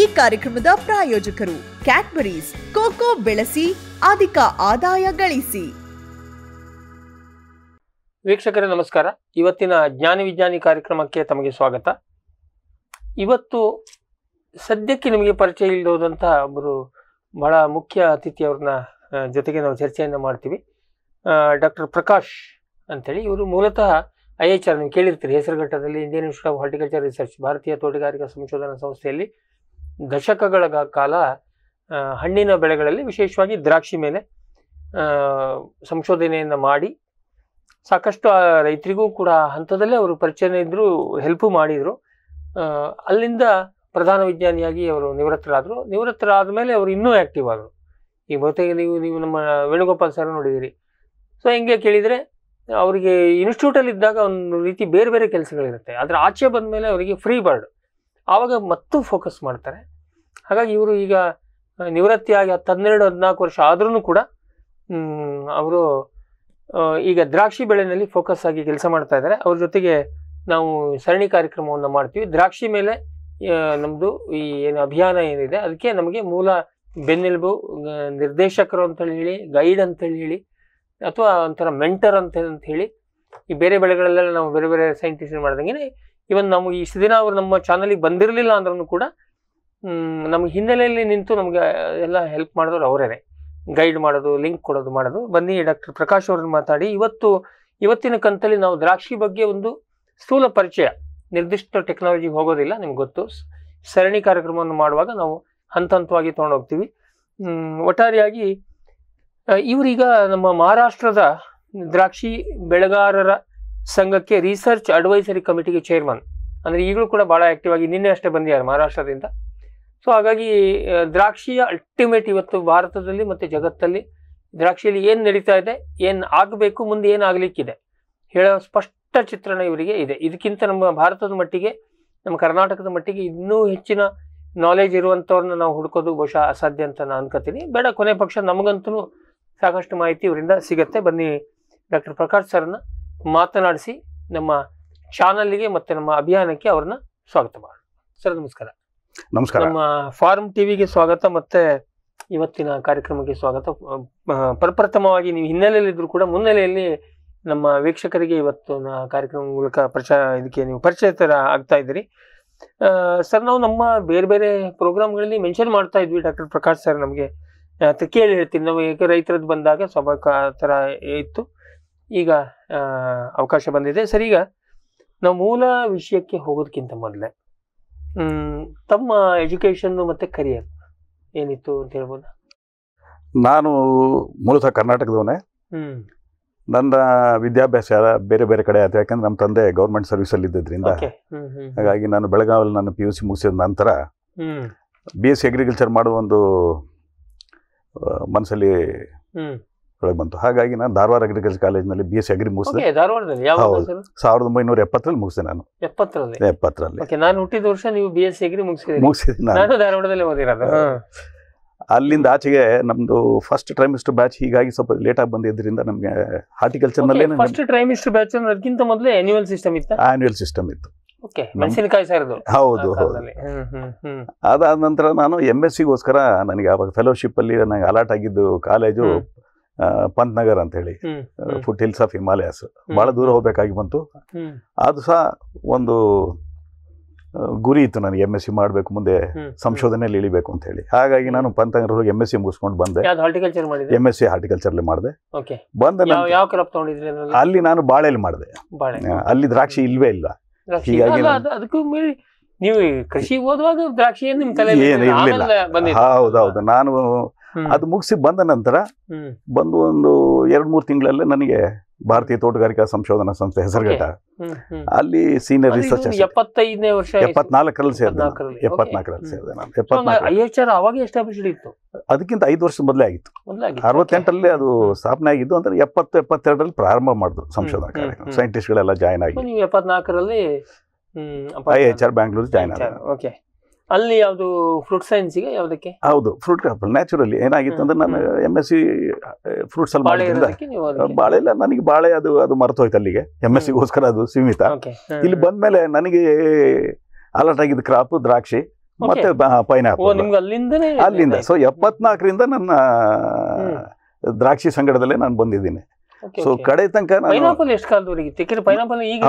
ಈ ಕಾರ್ಯಕ್ರಮದ ಪ್ರಾಯೋಜಕರು ಕ್ಯಾಟ್ಬರೀಸ್ ಕೋಕೋ ಬೆಳೆಸಿ ಅಧಿಕ ಆದಾಯ ಗಳಿಸಿ ವೀಕ್ಷಕರೇ ನಮಸ್ಕಾರ ಇವತ್ತಿನ ಜ್ಞಾನ ವಿಜ್ಞಾನಿ ಕಾರ್ಯಕ್ರಮಕ್ಕೆ ತಮಗೆ ಸ್ವಾಗತ ಇವತ್ತು ಸದ್ಯಕ್ಕೆ ನಿಮಗೆ ಪರಿಚಯ ಇಲ್ಲದಂತಹ ಒಬ್ಬರು ಬಹಳ ಮುಖ್ಯ ಅತಿಥಿಯವ್ರನ್ನ ಜೊತೆಗೆ ನಾವು ಚರ್ಚೆಯನ್ನು ಮಾಡ್ತೀವಿ ಡಾಕ್ಟರ್ ಪ್ರಕಾಶ್ ಅಂತೇಳಿ ಇವರು ಮೂಲತಃ ಐ ಎಚ್ ಆರ್ ನೀವು ಕೇಳಿರ್ತೀರಿ ಹೆಸರುಘಟ್ಟದಲ್ಲಿ Indian Institute of Horticulture Research ಭಾರತೀಯ ತೋಟಗಾರಿಕಾ ಸಂಶೋಧನಾ ಸಂಸ್ಥೆಯಲ್ಲಿ ದಶಕಗಳ ಕಾಲ ಹಣ್ಣಿನ ಬೆಳೆಗಳಲ್ಲಿ ವಿಶೇಷವಾಗಿ ದ್ರಾಕ್ಷಿ ಮೇಲೆ ಸಂಶೋಧನೆಯನ್ನು ಮಾಡಿ ಸಾಕಷ್ಟು ರೈತರಿಗೂ ಕೂಡ ಹಂತದಲ್ಲೇ ಅವರು ಪರಿಚಯ ಇದ್ದರು ಹೆಲ್ಪು ಮಾಡಿದರು ಅಲ್ಲಿಂದ ಪ್ರಧಾನ ವಿಜ್ಞಾನಿಯಾಗಿ ಅವರು ನಿವೃತ್ತರಾದರು ನಿವೃತ್ತರಾದ ಮೇಲೆ ಅವರು ಇನ್ನೂ ಆ್ಯಕ್ಟಿವ್ ಆದರು ಈ ಬಹುತೇಕ ನೀವು ನೀವು ನಮ್ಮ ವೇಣುಗೋಪಾಲ್ ಸರ್ ನೋಡಿದ್ದೀರಿ ಸೊ ಹೆಂಗೆ ಕೇಳಿದರೆ ಅವರಿಗೆ ಇನ್ಸ್ಟಿಟ್ಯೂಟಲ್ಲಿ ಇದ್ದಾಗ ಒಂದು ರೀತಿ ಬೇರೆ ಬೇರೆ ಕೆಲಸಗಳಿರುತ್ತೆ ಆದರೆ ಆಚೆ ಬಂದ ಮೇಲೆ ಅವರಿಗೆ ಫ್ರೀ ಬರ್ಡ್ ಆವಾಗ ಮತ್ತೂ ಫೋಕಸ್ ಮಾಡ್ತಾರೆ ಹಾಗಾಗಿ ಇವರು ಈಗ ನಿವೃತ್ತಿಯಾಗಿ ಹತ್ತು ಹನ್ನೆರಡು ಹದಿನಾಲ್ಕು ವರ್ಷ ಆದ್ರೂ ಕೂಡ ಅವರು ಈಗ ದ್ರಾಕ್ಷಿ ಬೆಳೆನಲ್ಲಿ ಫೋಕಸ್ ಆಗಿ ಕೆಲಸ ಮಾಡ್ತಾ ಇದ್ದಾರೆ ಅವ್ರ ಜೊತೆಗೆ ನಾವು ಸರಣಿ ಕಾರ್ಯಕ್ರಮವನ್ನು ಮಾಡ್ತೀವಿ ದ್ರಾಕ್ಷಿ ಮೇಲೆ ನಮ್ಮದು ಈ ಏನು ಅಭಿಯಾನ ಏನಿದೆ ಅದಕ್ಕೆ ನಮಗೆ ಮೂಲ ಬೆನ್ನೆಲುಬು ನಿರ್ದೇಶಕರು ಅಂತೇಳಿ ಹೇಳಿ ಗೈಡ್ ಅಂತೇಳಿ ಹೇಳಿ ಅಥವಾ ಒಂಥರ ಮೆಂಟರ್ ಅಂತ ಅಂತ ಹೇಳಿ ಈ ಬೇರೆ ಬೆಳೆಗಳಲ್ಲೆಲ್ಲ ನಾವು ಬೇರೆ ಬೇರೆ ಸೈಂಟಿಸ್ಟ್ ಮಾಡ್ದಂಗೆ ಇವನ್ ನಮಗೆ ಇಷ್ಟು ದಿನ ಅವರು ನಮ್ಮ ಚಾನಲಿಗೆ ಬಂದಿರಲಿಲ್ಲ ಅಂದ್ರೂ ಕೂಡ ನಮ್ಗೆ ಹಿನ್ನೆಲೆಯಲ್ಲಿ ನಿಂತು ನಮಗೆ ಎಲ್ಲ ಹೆಲ್ಪ್ ಮಾಡಿದ್ರು ಅವರೇ ಗೈಡ್ ಮಾಡೋದು ಲಿಂಕ್ ಕೊಡೋದು ಮಾಡೋದು ಬನ್ನಿ ಡಾಕ್ಟರ್ ಪ್ರಕಾಶ್ ಅವ್ರನ್ನ ಮಾತಾಡಿ ಇವತ್ತು ಇವತ್ತಿನ ಕಂತಲ್ಲಿ ನಾವು ದ್ರಾಕ್ಷಿ ಬಗ್ಗೆ ಒಂದು ಸ್ಥೂಲ ಪರಿಚಯ ನಿರ್ದಿಷ್ಟ ಟೆಕ್ನಾಲಜಿ ಹೋಗೋದಿಲ್ಲ ನಿಮ್ಗೆ ಗೊತ್ತು ಸರಣಿ ಕಾರ್ಯಕ್ರಮವನ್ನು ಮಾಡುವಾಗ ನಾವು ಹಂತ ಹಂತವಾಗಿ ತೊಗೊಂಡೋಗ್ತೀವಿ ಒಟ್ಟಾರೆಯಾಗಿ ಇವರೀಗ ನಮ್ಮ ಮಹಾರಾಷ್ಟ್ರದ ದ್ರಾಕ್ಷಿ ಬೆಳೆಗಾರರ ಸಂಘಕ್ಕೆ ರಿಸರ್ಚ್ ಅಡ್ವೈಸರಿ ಕಮಿಟಿಗೆ ಚೇರ್ಮನ್ ಅಂದರೆ ಈಗಲೂ ಕೂಡ ಭಾಳ ಆ್ಯಕ್ಟಿವ್ ಆಗಿ ನಿನ್ನೆ ಅಷ್ಟೇ ಬಂದಿದ್ದಾರೆ ಮಹಾರಾಷ್ಟ್ರದಿಂದ ಸೊ ಹಾಗಾಗಿ ದ್ರಾಕ್ಷಿಯ ಅಲ್ಟಿಮೇಟ್ ಇವತ್ತು ಭಾರತದಲ್ಲಿ ಮತ್ತು ಜಗತ್ತಲ್ಲಿ ದ್ರಾಕ್ಷಿಯಲ್ಲಿ ಏನು ನಡೀತಾ ಇದೆ ಏನು ಆಗಬೇಕು ಮುಂದೆ ಏನು ಆಗಲಿಕ್ಕಿದೆ ಹೇಳೋ ಸ್ಪಷ್ಟ ಚಿತ್ರಣ ಇವರಿಗೆ ಇದೆ ಇದಕ್ಕಿಂತ ನಮ್ಮ ಭಾರತದ ಮಟ್ಟಿಗೆ ನಮ್ಮ ಕರ್ನಾಟಕದ ಮಟ್ಟಿಗೆ ಇನ್ನೂ ಹೆಚ್ಚಿನ ನಾಲೆಜ್ ಇರುವಂಥವ್ರನ್ನ ನಾವು ಹುಡುಕೋದು ಬಹುಶಃ ಅಸಾಧ್ಯ ಅಂತ ನಾನು ಅನ್ಕೋತೀನಿ ಬೇಡ ಕೊನೆ ಪಕ್ಷ ನಮಗಂತೂ ಸಾಕಷ್ಟು ಮಾಹಿತಿ ಇವರಿಂದ ಸಿಗತ್ತೆ ಬನ್ನಿ ಡಾಕ್ಟರ್ ಪ್ರಕಾಶ್ ಸರ್ನ ಮಾತನಾಡಿಸಿ ನಮ್ಮ ಚಾನಲ್ಗೆ ಮತ್ತು ನಮ್ಮ ಅಭಿಯಾನಕ್ಕೆ ಅವ್ರನ್ನ ಸ್ವಾಗತ ಮಾಡೋಣ ಸರ್ ನಮಸ್ಕಾರ ನಮಸ್ಕಾರ ನಮ್ಮ ಫಾರ್ಮ್ ಟಿವಿಗೆ ಸ್ವಾಗತ ಮತ್ತೆ ಇವತ್ತಿನ ಕಾರ್ಯಕ್ರಮಕ್ಕೆ ಸ್ವಾಗತ ಪ್ರಪ್ರಥಮವಾಗಿ ನೀವು ಹಿನ್ನೆಲೆಯಲ್ಲಿ ಇದ್ರು ಕೂಡ ಮುನ್ನೆಲೆಯಲ್ಲಿ ನಮ್ಮ ವೀಕ್ಷಕರಿಗೆ ಇವತ್ತು ಕಾರ್ಯಕ್ರಮ ಮೂಲಕ ಪ್ರಚಾರ ಇದಕ್ಕೆ ನೀವು ತರ ಆಗ್ತಾ ಇದ್ರಿ ಸರ್ ನಾವು ನಮ್ಮ ಬೇರೆ ಬೇರೆ ಗಳಲ್ಲಿ ಮೆನ್ಷನ್ ಮಾಡ್ತಾ ಇದ್ವಿ ಡಾಕ್ಟರ್ ಪ್ರಕಾಶ್ ಸರ್ ನಮಗೆ ಕೇಳಿ ಹೇಳ್ತೀನಿ ನಾವು ಏಕೆ ರೈತರದ್ದು ಬಂದಾಗ ಸ್ವಭಾವ ಆ ಥರ ಇತ್ತು ಈಗ ಅವಕಾಶ ಬಂದಿದೆ ಸರ್ ಈಗ ನಾವು ಮೂಲ ವಿಷಯಕ್ಕೆ ಹೋಗೋದಕ್ಕಿಂತ ಮೊದಲೇ ತಮ್ಮ ಎಜುಕೇಶನ್ ಮತ್ತೆ ಕರಿಯರ್ ಏನಿತ್ತು ಅಂತ ಹೇಳ್ಬೋದು ನಾನು ಮೂಲತಃ ಕರ್ನಾಟಕದವನೇ ನನ್ನ ವಿದ್ಯಾಭ್ಯಾಸ ಬೇರೆ ಬೇರೆ ಕಡೆ ಆಯ್ತು ಯಾಕಂದ್ರೆ ನಮ್ಮ ತಂದೆ ಗೌರ್ಮೆಂಟ್ ಅಲ್ಲಿ ಇದ್ದಿದ್ದರಿಂದ ಹಾಗಾಗಿ ನಾನು ಬೆಳಗಾವಲ್ಲಿ ನಾನು ಪಿ ಯು ಸಿ ಮುಗಿಸಿದ ನಂತರ ಬಿ ಎಸ್ ಸಿ ಅಗ್ರಿಕಲ್ಚರ್ ಮಾಡುವ ಒಂದು ಮನಸ್ಸಲ್ಲಿ ಒಳಗೆ ಬಂತು ಹಾಗಾಗಿ ನಾನು ಧಾರವಾಡ ಅಗ್ರಿಕಲ್ಚರ್ ಕಾಲೇಜ್ನಲ್ಲಿ ಬಿ ಎಸ್ ಸಿ ಅಗ್ರಿ ಮುಗಿಸಿದೆ ಧಾರವಾಡದಲ್ಲಿ ಹೌದು ಸಾವಿರದ ಒಂಬೈನೂರ ಎಪ್ಪತ್ತರಲ್ಲಿ ಮುಗಿಸಿದೆ ನಾನು ಎಪ್ಪತ್ತರಲ್ಲಿ ಎಪ್ಪತ್ತರಲ್ಲಿ ನಾನು ಹುಟ್ಟಿದ ವರ್ಷ ನೀವು ಬಿ ಎಸ್ ಸಿ ಅಗ್ರಿ ಮುಗಿಸಿದೆ ಮುಗಿಸಿದೆ ನಾನು ಧಾರವಾಡದಲ್ಲಿ ಓದಿರೋದು ಅಲ್ಲಿಂದ ಆಚೆಗೆ ನಮ್ದು ಫಸ್ಟ್ ಟ್ರೈಮಿಸ್ಟರ್ ಬ್ಯಾಚ್ ಹೀಗಾಗಿ ಸ್ವಲ್ಪ ಲೇಟಾಗಿ ಬಂದಿದ್ದರಿಂದ ನಮಗೆ ಹಾರ್ಟಿಕಲ್ಚರ್ನಲ್ಲೇ ಫಸ್ಟ್ ಟ್ರೈಮಿಸ್ಟರ್ ಬ್ಯಾಚ್ ಅದಕ್ಕಿಂತ ಮೊದಲೇ ಆನ್ಯುವಲ್ ಸಿಸ್ಟಮ್ ಇತ್ತು ಆನ್ಯುವಲ್ ಸಿಸ್ಟಮ್ ಇತ್ತು ಮೆಣಸಿನಕಾಯಿ ಸಾರದು ಹೌದು ಹೌದು ಅದಾದ ನಂತರ ನಾನು ಎಮ್ ಎಸ್ ಸಿಗೋಸ್ಕರ ನನಗೆ ಆವಾಗ ಫೆಲೋಶಿಪ್ ಅಲ್ಲಿ ನನಗೆ ಅಲಾಟ್ ಆಗಿದ್ದು ಕಾಲೇಜು ಪಂತ್ನಗರ್ ಅಂತ ಹೇಳಿ ಫುಟ್ ಹಿಲ್ಸ್ ಆಫ್ ಹಿಮಾಲಯಸ್ ಬಹಳ ದೂರ ಹೋಗಬೇಕಾಗಿ ಬಂತು ಅದು ಸಹ ಒಂದು ಗುರಿ ಇತ್ತು ನನಗೆ ಎಮ್ ಎಸ್ ಸಿ ಮಾಡಬೇಕು ಮುಂದೆ ಸಂಶೋಧನೆಯಲ್ಲಿ ಇಳಿಬೇಕು ಅಂತ ಹೇಳಿ ಹಾಗಾಗಿ ನಾನು ಹೋಗಿ ಎಮ್ ಎಸ್ ಸಿ ಮುಗಿಸ್ಕೊಂಡು ಬಂದೆ ಎಮ್ ಎಸ್ ಸಿ ಹಾರ್ಟಿಕಲ್ಚರ್ಲಿ ಮಾಡಿದೆ ಬಂದ ಅಲ್ಲಿ ನಾನು ಬಾಳೆಯಲ್ಲಿ ಮಾಡಿದೆ ಅಲ್ಲಿ ದ್ರಾಕ್ಷಿ ಇಲ್ವೇ ಇಲ್ಲ ಹೀಗಾಗಿ ನೀವು ಕೃಷಿ ಓದುವಾಗ ದ್ರಾಕ್ಷಿ ಹೌದೌದು ನಾನು ಅದು ಮುಗಿಸಿ ಬಂದ ನಂತರ ಬಂದು ಒಂದು ಎರಡು ಮೂರು ತಿಂಗಳಲ್ಲೇ ನನಗೆ ಭಾರತೀಯ ತೋಟಗಾರಿಕಾ ಸಂಶೋಧನಾ ಸಂಸ್ಥೆ ಹೆಸರುಘಟ್ಟ ಅಲ್ಲಿ ಸೀನಿಯರ್ ರಿಸರ್ಚ್ ಎಪ್ಪತ್ತೈದನೇ ವರ್ಷ ಎಪ್ಪತ್ನಾಲ್ಕರಲ್ಲಿ ಸೇರಿದೆ ಎಪ್ಪತ್ನಾಲ್ಕರಲ್ಲಿ ಸೇರಿದೆ ನಾನು ಎಪ್ಪತ್ನಾಲ್ಕು ಅವಾಗ ಇತ್ತು ಅದಕ್ಕಿಂತ ಐದು ವರ್ಷ ಮೊದಲೇ ಆಗಿತ್ತು ಅರವತ್ತೆಂಟರಲ್ಲಿ ಅದು ಸ್ಥಾಪನೆ ಆಗಿದ್ದು ಅಂದ್ರೆ ಎಪ್ಪತ್ತು ಎಪ್ಪತ್ತೆರಡರಲ್ಲಿ ಪ್ರಾರಂಭ ಮಾಡಿದ್ರು ಸಂಶೋಧನಾ ಕಾರ್ಯಕ್ರಮ ಸೈಂಟಿಸ್ಟ್ಗಳೆಲ್ಲ ಜಾಯ್ನ್ ಆಗಿ ಎಪ್ಪತ್ನಾಲ್ಕರಲ್ಲಿ I H R Bangalore join ಆಗಿದೆ ಓಕೆ ಅಲ್ಲಿ ಯಾವುದು ಫ್ರೂಟ್ ಸೈನ್ಸ್ಗೆ ಯಾವುದಕ್ಕೆ ಹೌದು ಫ್ರೂಟ್ ಕ್ರಾಪ್ ನ್ಯಾಚುರಲಿ ಏನಾಗಿತ್ತು ಅಂದ್ರೆ ನಾನು ಎಮ್ ಎಸ್ ಸಿ ಫ್ರೂಟ್ಸ್ ಅಲ್ಲಿ ಮಾಡಿದ್ರಿಂದ ಬಾಳೆ ಇಲ್ಲ ನನಗೆ ಬಾಳೆ ಅದು ಅದು ಹೋಯ್ತು ಅಲ್ಲಿಗೆ ಎಮ್ ಎಸ್ ಸಿಗೋಸ್ಕರ ಅದು ಸೀಮಿತ ಇಲ್ಲಿ ಬಂದ್ಮೇಲೆ ನನಗೆ ಅಲರ್ಟ್ ಆಗಿದ್ದ ಕ್ರಾಪ್ ದ್ರಾಕ್ಷಿ ಮತ್ತೆ ಪೈನಾಪಲ್ ಅಲ್ಲಿಂದ ಸೊ ಎಪ್ಪತ್ನಾಲ್ಕರಿಂದ ನನ್ನ ದ್ರಾಕ್ಷಿ ಸಂಗಡದಲ್ಲೇ ನಾನು ಬಂದಿದ್ದೀನಿ ಸೊ ಕಡೆ ತನಕ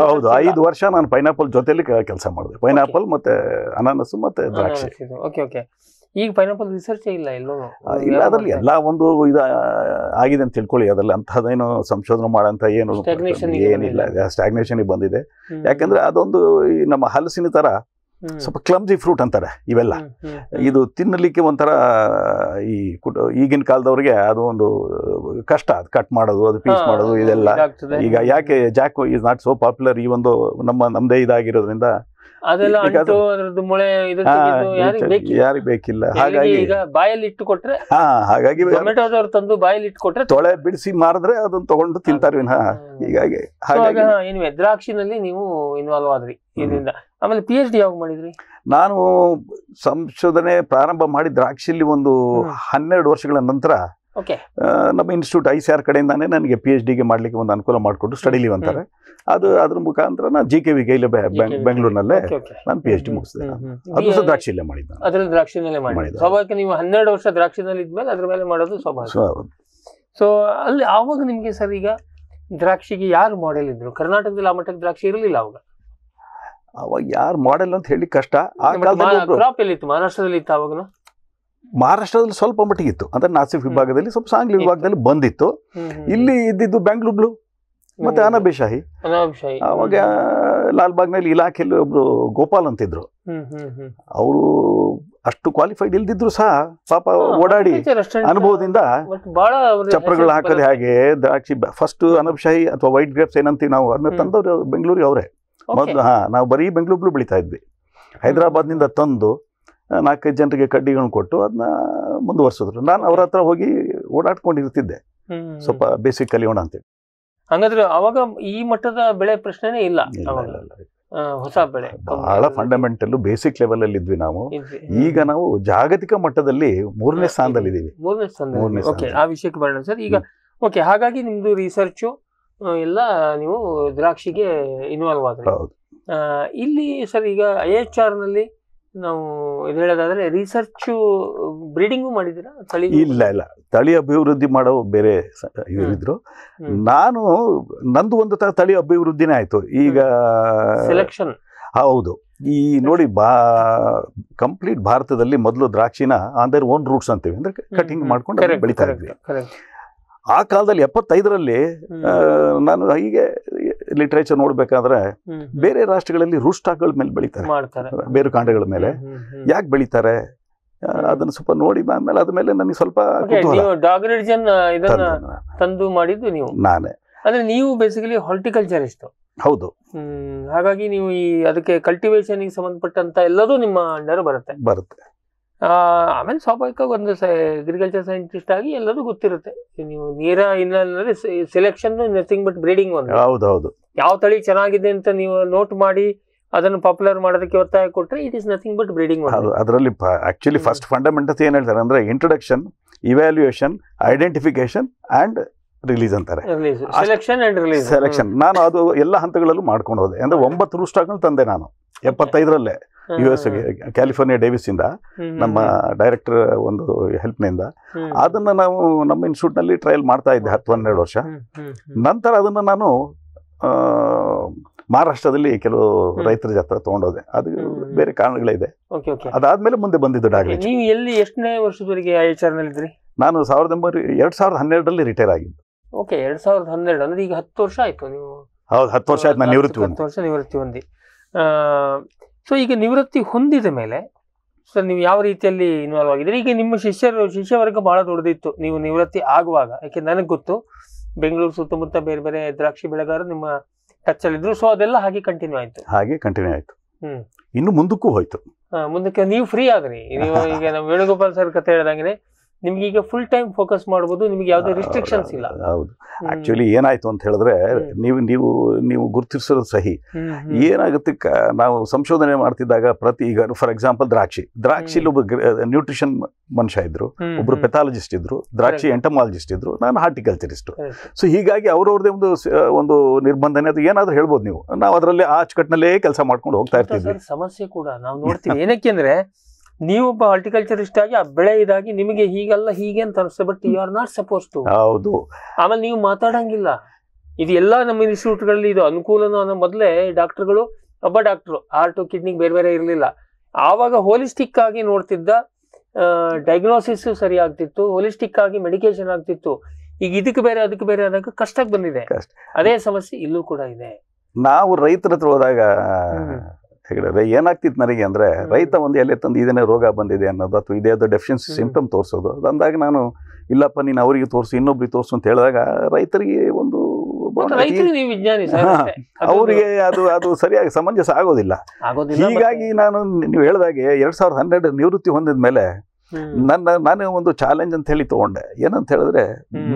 ಹೌದು ಐದು ವರ್ಷ ನಾನು ಪೈನಾಪಲ್ ಜೊತೆಲಿ ಕೆಲಸ ಮಾಡಿದೆ ಪೈನಾಪಲ್ ಮತ್ತೆ ಅನಾನಸು ಮತ್ತೆ ದ್ರಾಕ್ಷಿ ಈಗ ಪೈನಾಪಲ್ ರಿಸರ್ಚ್ ಇಲ್ಲ ಎಲ್ಲೋ ಇಲ್ಲ ಅದ್ರಲ್ಲಿ ಎಲ್ಲ ಒಂದು ಇದು ಆಗಿದೆ ಅಂತ ತಿಳ್ಕೊಳ್ಳಿ ಅದ್ರಲ್ಲಿ ಏನೋ ಸಂಶೋಧನೆ ಮಾಡಂತ ಏನು ಏನಿಲ್ಲ ಸ್ಟಾಗ್ನೇಷನ್ ಬಂದಿದೆ ಯಾಕಂದ್ರೆ ಅದೊಂದು ನಮ್ಮ ಹಲಸಿನ ತರ ಸ್ವಲ್ಪ ಕ್ಲಮ್ಜಿ ಫ್ರೂಟ್ ಅಂತಾರೆ ಇವೆಲ್ಲ ಇದು ತಿನ್ನಲಿಕ್ಕೆ ಒಂಥರ ಈ ಕುಟ ಈಗಿನ ಕಾಲದವ್ರಿಗೆ ಅದು ಒಂದು ಕಷ್ಟ ಅದು ಕಟ್ ಮಾಡೋದು ಅದು ಪೀಸ್ ಮಾಡೋದು ಇದೆಲ್ಲ ಈಗ ಯಾಕೆ jack is not so popular ಈ ಒಂದು ನಮ್ಮ ನಮ್ಮದೇ ಇದಾಗಿರೋದ್ರಿಂದ ಅದೆಲ್ಲ ಅಂಟು ಅದ್ರದ್ದು ಮೊಳೆ ಯಾರಿಗ್ ಬೇಕಿಲ್ಲ ಹಾಗಾಗಿ ಈಗ ಬಾಯಲ್ಲಿ ಇಟ್ಟು ಕೊಟ್ರೆ ಹಾ ಹಾಗಾಗಿ ಟೊಮೆಟೋದವ್ರು ತಂದು ಬಾಯಲ್ಲಿ ಇಟ್ಟು ಕೊಟ್ರೆ ತೊಳೆ ಬಿಡಿಸಿ ಮಾರಿದ್ರೆ ಅದನ್ನ ತಗೊಂಡು ತಿಂತಾರೆ ವಿನಃ ಹೀಗಾಗಿ ಹಾಗಾಗಿ ದ್ರಾಕ್ಷಿನಲ್ಲಿ ನೀವು ಇನ್ವಾಲ್ವ್ ಆದ್ರಿ ಇದರಿಂದ ಆಮೇಲೆ ಪಿ ಎಚ್ ಡಿ ಯಾವಾಗ ಮಾಡಿದ್ರಿ ನಾನು ಸಂಶೋಧನೆ ಪ್ರಾರಂಭ ಮಾಡಿ ದ್ರಾಕ್ಷಿಲಿ ಒಂದು ಹನ್ನೆರಡು ವರ್ಷಗಳ ನಂತರ ನಮ್ಮ ಇನ್ಸ್ಟಿಟ್ಯೂಟ್ ಐ ಸಿ ಆರ್ ಕಡೆಯಿಂದಾನೆ ನನಗೆ ಪಿ ಎಚ್ ಡಿಗೆ ಮಾಡಲಿಕ್ಕೆ ಒಂದು ಅನುಕೂಲ ಮಾಡಿಕೊಟ್ಟು ಸ್ಟಡಿಲಿ ಅಂತಾರೆ ಅದು ಅದ್ರ ಮುಖಾಂತರ ನಾನು ಜಿ ಕೆ ವಿಗೆ ಇಲ್ಲೇ ಬೆಂಗಳೂರಿನಲ್ಲೇ ನಾನು ಪಿ ಎಚ್ ಡಿ ಮುಗಿಸಿದೆ ಅದು ಸಹ ದ್ರಾಕ್ಷಿಯಲ್ಲೇ ಮಾಡಿದ್ದೆ ಅದರಲ್ಲಿ ದ್ರಾಕ್ಷಿನಲ್ಲೇ ಮಾಡಿದ್ದೆ ಸ್ವಾಭಾವಿಕ ನೀವು ಹನ್ನೆರಡು ವರ್ಷ ದ್ರಾಕ್ಷಿನಲ್ಲಿ ಇದ್ಮೇಲೆ ಅದ್ರ ಮೇಲೆ ಮಾಡೋದು ಸ್ವಾಭಾವಿಕ ಸೊ ಅಲ್ಲಿ ಆವಾಗ ನಿಮಗೆ ಸರ್ ಈಗ ದ್ರಾಕ್ಷಿಗೆ ಯಾರು ಮಾಡೆಲ್ ಇದ್ರು ಕರ್ನಾಟಕದಲ್ಲಿ ಆ ಮಟ್ಟಕ್ಕೆ ದ್ರಾಕ್ಷಿ ಇರಲಿಲ್ಲ ಅವಾಗ ಅವಾಗ ಯಾರು ಮಾಡೆಲ್ ಅಂತ ಹೇಳಿ ಕಷ್ಟ ಆ ಕಾಲದಲ್ಲಿ ಮಹಾರಾಷ್ಟ್ರದಲ್ಲಿ ಇತ್ತು ಅವಾಗ ಮಹಾರಾಷ್ಟ್ರದಲ್ಲಿ ಸ್ವಲ್ಪ ಮಟ್ಟಿಗೆ ಇತ್ತು ಅಂದ್ರೆ ನಾಸಿಫ್ ವಿಭಾಗದಲ್ಲಿ ಸ್ವಲ್ಪ ಸಾಂಗ್ಲಿ ವಿಭಾಗದಲ್ಲಿ ಬಂದಿತ್ತು ಇಲ್ಲಿ ಇದ್ದಿದ್ದು ಬೆಂಗಳೂರು ಮತ್ತೆ ಅನಬೇಶಾಹಿ ಶಾಹಿ ಅವಾಗ ಲಾಲ್ಬಾಗ್ನಲ್ಲಿ ಇಲಾಖೆಯಲ್ಲಿ ಒಬ್ರು ಗೋಪಾಲ್ ಅಂತಿದ್ರು ಅವರು ಅಷ್ಟು ಕ್ವಾಲಿಫೈಡ್ ಇಲ್ದಿದ್ರು ಸಹ ಪಾಪ ಓಡಾಡಿ ಅನುಭವದಿಂದ ಚಪ್ರಗಳು ಹಾಕೋದು ಹಾಗೆ ದ್ರಾಕ್ಷಿ ಫಸ್ಟ್ ಅನಬ್ಶಾಹಿ ಅಥವಾ ವೈಟ್ ಗ್ರೇಪ್ಸ್ ಏನಂತೀವಿ ನಾವು ಅದನ್ನ ತಂದವ್ರು ಬೆಂಗಳೂರಿಗೆ ಅವರೇ ಮೊದಲು ಹಾ ನಾವು ಬರೀ ಬೆಂಗಳೂರು ಬೆಳೀತಾ ಇದ್ವಿ ಹೈದರಾಬಾದ್ನಿಂದ ತಂದು ನಾಲ್ಕೈದು ಜನರಿಗೆ ಕಡ್ಡಿಗಳನ್ನು ಕೊಟ್ಟು ಅದನ್ನ ಮುಂದುವರ್ಸಿದ್ರು ನಾನು ಅವ್ರ ಹತ್ರ ಹೋಗಿ ಓಡಾಡ್ಕೊಂಡಿರ್ತಿದ್ದೆ ಸ್ವಲ್ಪ ಬೇಸಿಕ್ ಕಲಿಯೋಣ ಅಂತೇಳಿ ಹಂಗಾದ್ರೆ ಅವಾಗ ಈ ಮಟ್ಟದ ಬೆಳೆ ಪ್ರಶ್ನೆನೇ ಇಲ್ಲ ಹೊಸ ಬೆಳೆ ಬಹಳ ಫಂಡಮೆಂಟಲ್ ಬೇಸಿಕ್ ಲೆವೆಲ್ ಅಲ್ಲಿ ಇದ್ವಿ ನಾವು ಈಗ ನಾವು ಜಾಗತಿಕ ಮಟ್ಟದಲ್ಲಿ ಮೂರನೇ ಸ್ಥಾನದಲ್ಲಿ ಇದೀವಿ ಮೂರನೇ ಆ ವಿಷಯಕ್ಕೆ ಬರೋಣ ಸರ್ ಈಗ ಓಕೆ ಹಾಗಾಗಿ ನಿಮ್ದು ರಿಸರ್ಚು ಎಲ್ಲ ನೀವು ದ್ರಾಕ್ಷಿಗೆ ಇನ್ವಾಲ್ವ್ ಆದ್ರೆ ಇಲ್ಲಿ ಸರ್ ಈಗ ಐ ಎಚ್ ಆರ್ ನಲ್ಲಿ ನಾವು ಇದು ಹೇಳೋದಾದ್ರೆ ರಿಸರ್ಚು ಬ್ರೀಡಿಂಗು ಮಾಡಿದ್ದೀರಾ ತಳಿ ಇಲ್ಲ ಇಲ್ಲ ತಳಿ ಅಭಿವೃದ್ಧಿ ಮಾಡೋ ಬೇರೆ ಇವರಿದ್ರು ನಾನು ನಂದು ಒಂದು ತರ ತಳಿ ಅಭಿವೃದ್ಧಿನೇ ಆಯ್ತು ಈಗ ಸೆಲೆಕ್ಷನ್ ಹೌದು ಈ ನೋಡಿ ಬಾ ಕಂಪ್ಲೀಟ್ ಭಾರತದಲ್ಲಿ ಮೊದಲು ದ್ರಾಕ್ಷಿನ ಆನ್ ದರ್ ಓನ್ ರೂಟ್ಸ್ ಅಂತೀವಿ ಅಂದರೆ ಕಟಿಂಗ್ ಮಾಡ್ಕೊಂಡು ಬೆಳಿತಾ ಇದ್ವಿ ಆ ಕಾಲದಲ್ಲಿ ಎಪ್ಪತ್ತೈದರಲ್ಲಿ ನಾನು ಹೀಗೆ ಲಿಟ್ರೇಚರ್ ನೋಡ್ಬೇಕಾದ್ರೆ ಬೇರೆ ರಾಷ್ಟ್ರಗಳಲ್ಲಿ ರೂಟ್ ಮೇಲೆ ಬೆಳಿತಾರೆ ಬೇರು ಕಾಂಡಗಳ ಮೇಲೆ ಯಾಕೆ ಬೆಳಿತಾರೆ ಅದನ್ನ ಸ್ವಲ್ಪ ನೋಡಿ ಆಮೇಲೆ ಅದ ಮೇಲೆ ನನಗೆ ಸ್ವಲ್ಪ ತಂದು ಮಾಡಿದ್ದು ನೀವು ನಾನೇ ಅಂದ್ರೆ ನೀವು ಬೇಸಿಕಲಿ ಹಾರ್ಟಿಕಲ್ಚರಿಸ್ಟ್ ಹೌದು ಹಾಗಾಗಿ ನೀವು ಈ ಅದಕ್ಕೆ ಕಲ್ಟಿವೇಶನ್ ಸಂಬಂಧಪಟ್ಟಂತ ಎಲ್ಲದೂ ನಿಮ್ಮ ಅಂಡರ್ ಬರುತ್ತೆ ಬರುತ್ತೆ ಆಮೇಲೆ ಸ್ವಾಭಾವಿಕವಾಗಿ ಒಂದು ಸ ಅಗ್ರಿಕಲ್ಚರ್ ಸೈಂಟಿಸ್ಟ್ ಆಗಿ ಎಲ್ಲರೂ ಗೊತ್ತಿರುತ್ತೆ ನೀವು ನೀರ ಇಲ್ಲ ಸೆಲೆಕ್ಷನ್ ನಥಿಂಗ್ ಬಟ್ ಬ್ರೀಡಿಂಗ್ ಒಂದು ಹೌದು ಹೌದು ಯಾವ ತಳಿ ಚೆನ್ನಾಗಿದೆ ಅಂತ ನೀವು ನೋಟ್ ಮಾಡಿ ಅದನ್ನು ಪಾಪ್ಯುಲರ್ ಮಾಡೋದಕ್ಕೆ ಒತ್ತಾಯ ಕೊಟ್ಟರೆ it is nothing but breeding ಅದರಲ್ಲಿ ಆಕ್ಚುಲಿ ಫಸ್ಟ್ ಫಂಡಮೆಂಟಲ್ಸ್ ಏನು ಹೇಳ್ತಾರೆ ಅಂದರೆ introduction evaluation identification and release ಅಂತಾರೆ ಸೆಲೆಕ್ಷನ್ ಆ್ಯಂಡ್ ರಿಲೀಸ್ ಸೆಲೆಕ್ಷನ್ ನಾನು ಅದು ಎಲ್ಲ ಹಂತಗಳಲ್ಲೂ ಮಾಡ್ಕೊಂಡು ಹೋದೆ ಅಂದರೆ ಒಂಬತ್ತು ರೂ ಸ್ಟಾಕ್ಗಳು ತಂದೆ ನಾನು ಎಪ್ಪತ್ತೈದರಲ್ಲೇ ಯು ಎಸ್ ಕ್ಯಾಲಿಫೋರ್ನಿಯಾ ಡೇವಿಸ್ ಇಂದ ನಮ್ಮ ಡೈರೆಕ್ಟರ್ ಒಂದು ಹೆಲ್ಪ್ ನಿಂದ ಅದನ್ನ ನಾವು ನಮ್ಮ ಇನ್ಸ್ಟಿಟ್ಯೂಟ್ ನಲ್ಲಿ ಟ್ರಯಲ್ ಮಾಡ್ತಾ ಇದ್ದೆ ಹತ್ತು ಹನ್ನೆರಡು ವರ್ಷ ನಂತರ ಅದನ್ನ ನಾನು ಮಹಾರಾಷ್ಟ್ರದಲ್ಲಿ ಕೆಲವು ರೈತರ ಜಾತ್ರ ತಗೊಂಡೋದೆ ಅದು ಬೇರೆ ಕಾರಣಗಳಿದೆ ಅದಾದ್ಮೇಲೆ ಮುಂದೆ ಬಂದಿದ್ದು ಡಾಗ್ಲಿ ನೀವು ಎಲ್ಲಿ ಎಷ್ಟನೇ ವರ್ಷದವರೆಗೆ ಇದ್ರಿ ನಾನು ಸಾವಿರದ ಒಂಬೈನೂರ ಎರಡ್ ಸಾವಿರದ ಹನ್ನೆರಡರಲ್ಲಿ ರಿಟೈರ್ ಆಗಿದ್ದು ಓಕೆ ಎರಡ್ ಸಾವಿರದ ಹನ್ನೆರಡು ಅಂದ್ರೆ ಈಗ ಹತ್ತು ವರ್ಷ ಆಯ್ತು ನೀವು ಹೌದು ಹತ್ತು ವರ್ಷ ಆಯ್ತು ನಾನು ನಿವೃತ್ತಿ ಹತ್ತು ವರ್ಷ ನಿವೃತ್ತಿ ಹೊಂದಿ ಸೊ ಈಗ ನಿವೃತ್ತಿ ಹೊಂದಿದ ಮೇಲೆ ಸೊ ನೀವು ಯಾವ ರೀತಿಯಲ್ಲಿ ಇನ್ವಾಲ್ವ್ ಆಗಿದ್ದೀರಿ ಈಗ ನಿಮ್ಮ ಶಿಷ್ಯರು ಶಿಷ್ಯವರ್ಗ ಭಾಳ ದೊಡ್ಡದಿತ್ತು ನೀವು ನಿವೃತ್ತಿ ಆಗುವಾಗ ಯಾಕೆ ನನಗೆ ಗೊತ್ತು ಬೆಂಗಳೂರು ಸುತ್ತಮುತ್ತ ಬೇರೆ ಬೇರೆ ದ್ರಾಕ್ಷಿ ಬೆಳೆಗಾರರು ನಿಮ್ಮ ಟಚ್ ಅಲ್ಲಿದ್ರು ಸೊ ಅದೆಲ್ಲ ಹಾಗೆ ಕಂಟಿನ್ಯೂ ಆಯ್ತು ಹಾಗೆ ಕಂಟಿನ್ಯೂ ಆಯ್ತು ಇನ್ನು ಮುಂದಕ್ಕೂ ಹೋಯ್ತು ಮುಂದಕ್ಕೆ ನೀವು ಫ್ರೀ ಆದ್ರಿ ನೀವು ಈಗ ನಮ್ಮ ವೇಣುಗೋಪಾಲ್ ಸರ್ ಕತೆ ಹೇಳ್ದಂಗೆ ನಿಮ್ಗೆ ಈಗ ಫುಲ್ ಟೈಮ್ ಫೋಕಸ್ ಮಾಡಬಹುದು ನಿಮ್ಗೆ ಯಾವುದೇ ರಿಸ್ಟ್ರಿಕ್ಷನ್ಸ್ ಇಲ್ಲ ಹೌದು ಆಕ್ಚುಲಿ ಏನಾಯ್ತು ಅಂತ ಹೇಳಿದ್ರೆ ನೀವು ನೀವು ನೀವು ಗುರುತಿಸೋದು ಸಹಿ ಏನಾಗುತ್ತೆ ನಾವು ಸಂಶೋಧನೆ ಮಾಡ್ತಿದ್ದಾಗ ಪ್ರತಿ ಈಗ ಫಾರ್ ಎಕ್ಸಾಂಪಲ್ ದ್ರಾಕ್ಷಿ ದ್ರಾಕ್ಷಿಲಿ ಒಬ್ಬ ನ್ಯೂಟ್ರಿಷನ್ ಮನುಷ್ಯ ಇದ್ರು ಒಬ್ರು ಪೆಥಾಲಜಿಸ್ಟ್ ಇದ್ರು ದ್ರಾಕ್ಷಿ ಎಂಟಮಾಲಜಿಸ್ಟ್ ಇದ್ರು ನಾನು ಹಾರ್ಟಿಕಲ್ಚರಿಸ್ಟ್ ಸೊ ಹೀಗಾಗಿ ಅವ್ರವ್ರದೇ ಒಂದು ಒಂದು ನಿರ್ಬಂಧನೆ ಅದು ಏನಾದ್ರೂ ಹೇಳ್ಬೋದು ನೀವು ನಾವು ಅದರಲ್ಲಿ ಅಚ್ಚುಕಟ್ಟಿನಲ್ಲೇ ಕೆಲಸ ಮಾಡ್ಕೊಂಡು ಹೋಗ್ತಾ ಇರ್ತೀವಿ ಸಮಸ್ಯೆ ಕೂಡ ನಾವು ನೋಡ್ತೀವಿ ಏನಕ್ಕೆ ಅಂದ್ರೆ ನೀವೊಬ್ಬ ಹಾರ್ಟಿಕಲ್ಚರಿಸ್ಟ್ ಆಗಿ ಆ ಬೆಳೆ ಇದಾಗಿ ನಿಮಗೆ ಹೀಗಲ್ಲ ಹೀಗೆ ಅಂತ ಅನಿಸ್ತದೆ but you are not suppose to ಹೌದು ಆಮೇಲೆ ನೀವು ಮಾತಾಡಂಗಿಲ್ಲ ಇದು ಎಲ್ಲ ನಮ್ಮ ಇನ್ಸ್ಟಿಟ್ಯೂಟ್ಗಳಲ್ಲಿ ಇದು ಅನುಕೂಲನೂ ಅನ್ನೋ ಮೊದಲೇ ಡಾಕ್ಟರ್ಗಳು ಒಬ್ಬ ಡಾಕ್ಟ್ರು ಹಾರ್ಟು ಕಿಡ್ನಿಗೆ ಬೇರೆ ಬೇರೆ ಇರಲಿಲ್ಲ ಆವಾಗ ಹೋಲಿಸ್ಟಿಕ್ ಆಗಿ ನೋಡ್ತಿದ್ದ ಡಯಾಗ್ನೋಸಿಸ್ ಸರಿ ಆಗ್ತಿತ್ತು ಹೋಲಿಸ್ಟಿಕ್ ಆಗಿ ಮೆಡಿಕೇಶನ್ ಆಗ್ತಿತ್ತು ಈಗ ಇದಕ್ಕೆ ಬೇರೆ ಅದಕ್ಕೆ ಬೇರೆ ಅನ್ನೋಕೆ ಕಷ್ಟಕ್ಕೆ ಬಂದಿದೆ ಅದೇ ಸಮಸ್ಯೆ ಇಲ್ಲೂ ಕೂಡ ಇದೆ ನಾವು ರೈತರ ಹತ್ರ ಹೋದಾಗ ಏನಾಗ್ತಿತ್ತು ನನಗೆ ಅಂದರೆ ರೈತ ಒಂದು ಎಲೆ ತಂದು ಇದೇನೇ ರೋಗ ಬಂದಿದೆ ಅನ್ನೋದು ಅಥವಾ ಇದೇ ಅದು ಡೆಫಿಷಿಯನ್ಸಿ ಸಿಂಪ್ಟಮ್ ತೋರಿಸೋದು ಅದಂದಾಗ ನಾನು ಇಲ್ಲಪ್ಪ ನೀನು ಅವರಿಗೆ ತೋರಿಸು ಇನ್ನೊಬ್ರಿಗೆ ತೋರಿಸು ಅಂತ ಹೇಳಿದಾಗ ರೈತರಿಗೆ ಒಂದು ಅವರಿಗೆ ಅದು ಅದು ಸರಿಯಾಗಿ ಸಮಂಜಸ ಆಗೋದಿಲ್ಲ ಹೀಗಾಗಿ ನಾನು ನೀವು ಹೇಳಿದಾಗೆ ಎರಡ್ ಸಾವಿರದ ಹನ್ನೆರಡು ನಿವೃತ್ತಿ ಹೊಂದಿದ ಮೇಲೆ ನನ್ನ ನಾನು ಒಂದು ಚಾಲೆಂಜ್ ಅಂತ ಹೇಳಿ ತಗೊಂಡೆ ಏನಂತ ಹೇಳಿದ್ರೆ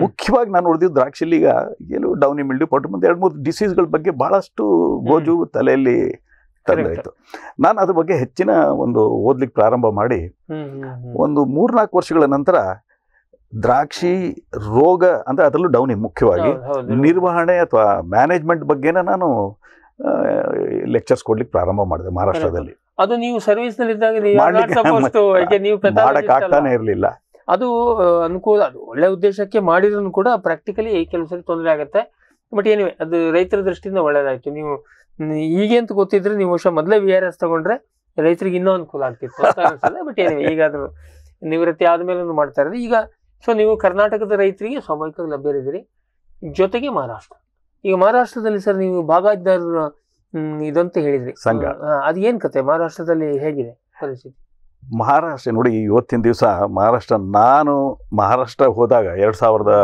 ಮುಖ್ಯವಾಗಿ ನಾನು ಉಳಿದಿದ್ದು ದ್ರಾಕ್ಷಿಲಿ ಈಗ ಎಲ್ಲೂ ಡೌನಿ ಮಿಲ್ಡಿ ಪಟ್ಟು ಮುಂದೆ ಎರಡು ಮೂರು ಡಿಸೀಸ್ಗಳ ಬಗ್ಗೆ ಬಹಳಷ್ಟು ಗೋಜು ತಲೆಯಲ್ಲಿ ತಂದಾಯಿತು ನಾನು ಅದ್ರ ಬಗ್ಗೆ ಹೆಚ್ಚಿನ ಒಂದು ಓದ್ಲಿಕ್ಕೆ ಪ್ರಾರಂಭ ಮಾಡಿ ಒಂದು ಮೂರ್ನಾಲ್ಕು ವರ್ಷಗಳ ನಂತರ ದ್ರಾಕ್ಷಿ ರೋಗ ಅಂದ್ರೆ ಅದರಲ್ಲೂ ಡೌನಿ ಮುಖ್ಯವಾಗಿ ನಿರ್ವಹಣೆ ಅಥವಾ ಮ್ಯಾನೇಜ್ಮೆಂಟ್ ಬಗ್ಗೆನ ನಾನು ಲೆಕ್ಚರ್ಸ್ ಕೊಡ್ಲಿಕ್ಕೆ ಪ್ರಾರಂಭ ಮಾಡಿದೆ ಮಹಾರಾಷ್ಟ್ರದಲ್ಲಿ ಅದು ನೀವು ಸರ್ವಿಸ್ ನೀವು ಆಗ್ತಾನೆ ಇರಲಿಲ್ಲ ಅದು ಅನುಕೂಲ ಅದು ಒಳ್ಳೆ ಉದ್ದೇಶಕ್ಕೆ ಮಾಡಿದ್ರು ಕೂಡ ಪ್ರಾಕ್ಟಿಕಲಿ ಕೆಲವು ಸರಿ ತೊಂದರೆ ಆಗುತ್ತೆ ಬಟ್ ಏನಿವೆ ಅದು ರೈತರ ದೃಷ್ಟಿಯಿಂದ ಒಳ್ಳೇದಾಯ್ತು ನೀವು ಈಗೇಂತ ಗೊತ್ತಿದ್ರೆ ನೀವು ವರ್ಷ ಮೊದಲೇ ವಿ ಆರ್ ಎಸ್ ತಗೊಂಡ್ರೆ ರೈತರಿಗೆ ಇನ್ನೂ ಅನುಕೂಲ ಆಗ್ತಿತ್ತು ಬಟ್ ಏನಿವೆ ಈಗಾದ್ರೂ ನಿವೃತ್ತಿ ಆದ್ಮೇಲೆ ಮಾಡ್ತಾ ಇರೋದು ಈಗ ಸೊ ನೀವು ಕರ್ನಾಟಕದ ರೈತರಿಗೆ ಸ್ವಾಭಾವಿಕವಾಗಿ ಲಭ್ಯರಿದ್ದೀರಿ ಜೊತೆಗೆ ಮಹಾರಾಷ್ಟ್ರ ಈಗ ಮಹಾರಾಷ್ಟ್ರದಲ್ಲಿ ಸರ್ ನೀವು ಭಾಗದಾರರ ಇದಂತ ಹೇಳಿದ್ರಿ ಸಂಘ ಅದು ಏನು ಕತೆ ಮಹಾರಾಷ್ಟ್ರದಲ್ಲಿ ಹೇಗಿದೆ ಪರಿಸ್ಥಿತಿ ಮಹಾರಾಷ್ಟ್ರ ನೋಡಿ ಇವತ್ತಿನ ದಿವಸ ಮಹಾರಾಷ್ಟ್ರ ನಾನು ಮಹಾರಾಷ್ಟ್ರ ಹೋದಾಗ ಎರಡು ಸಾವಿರದ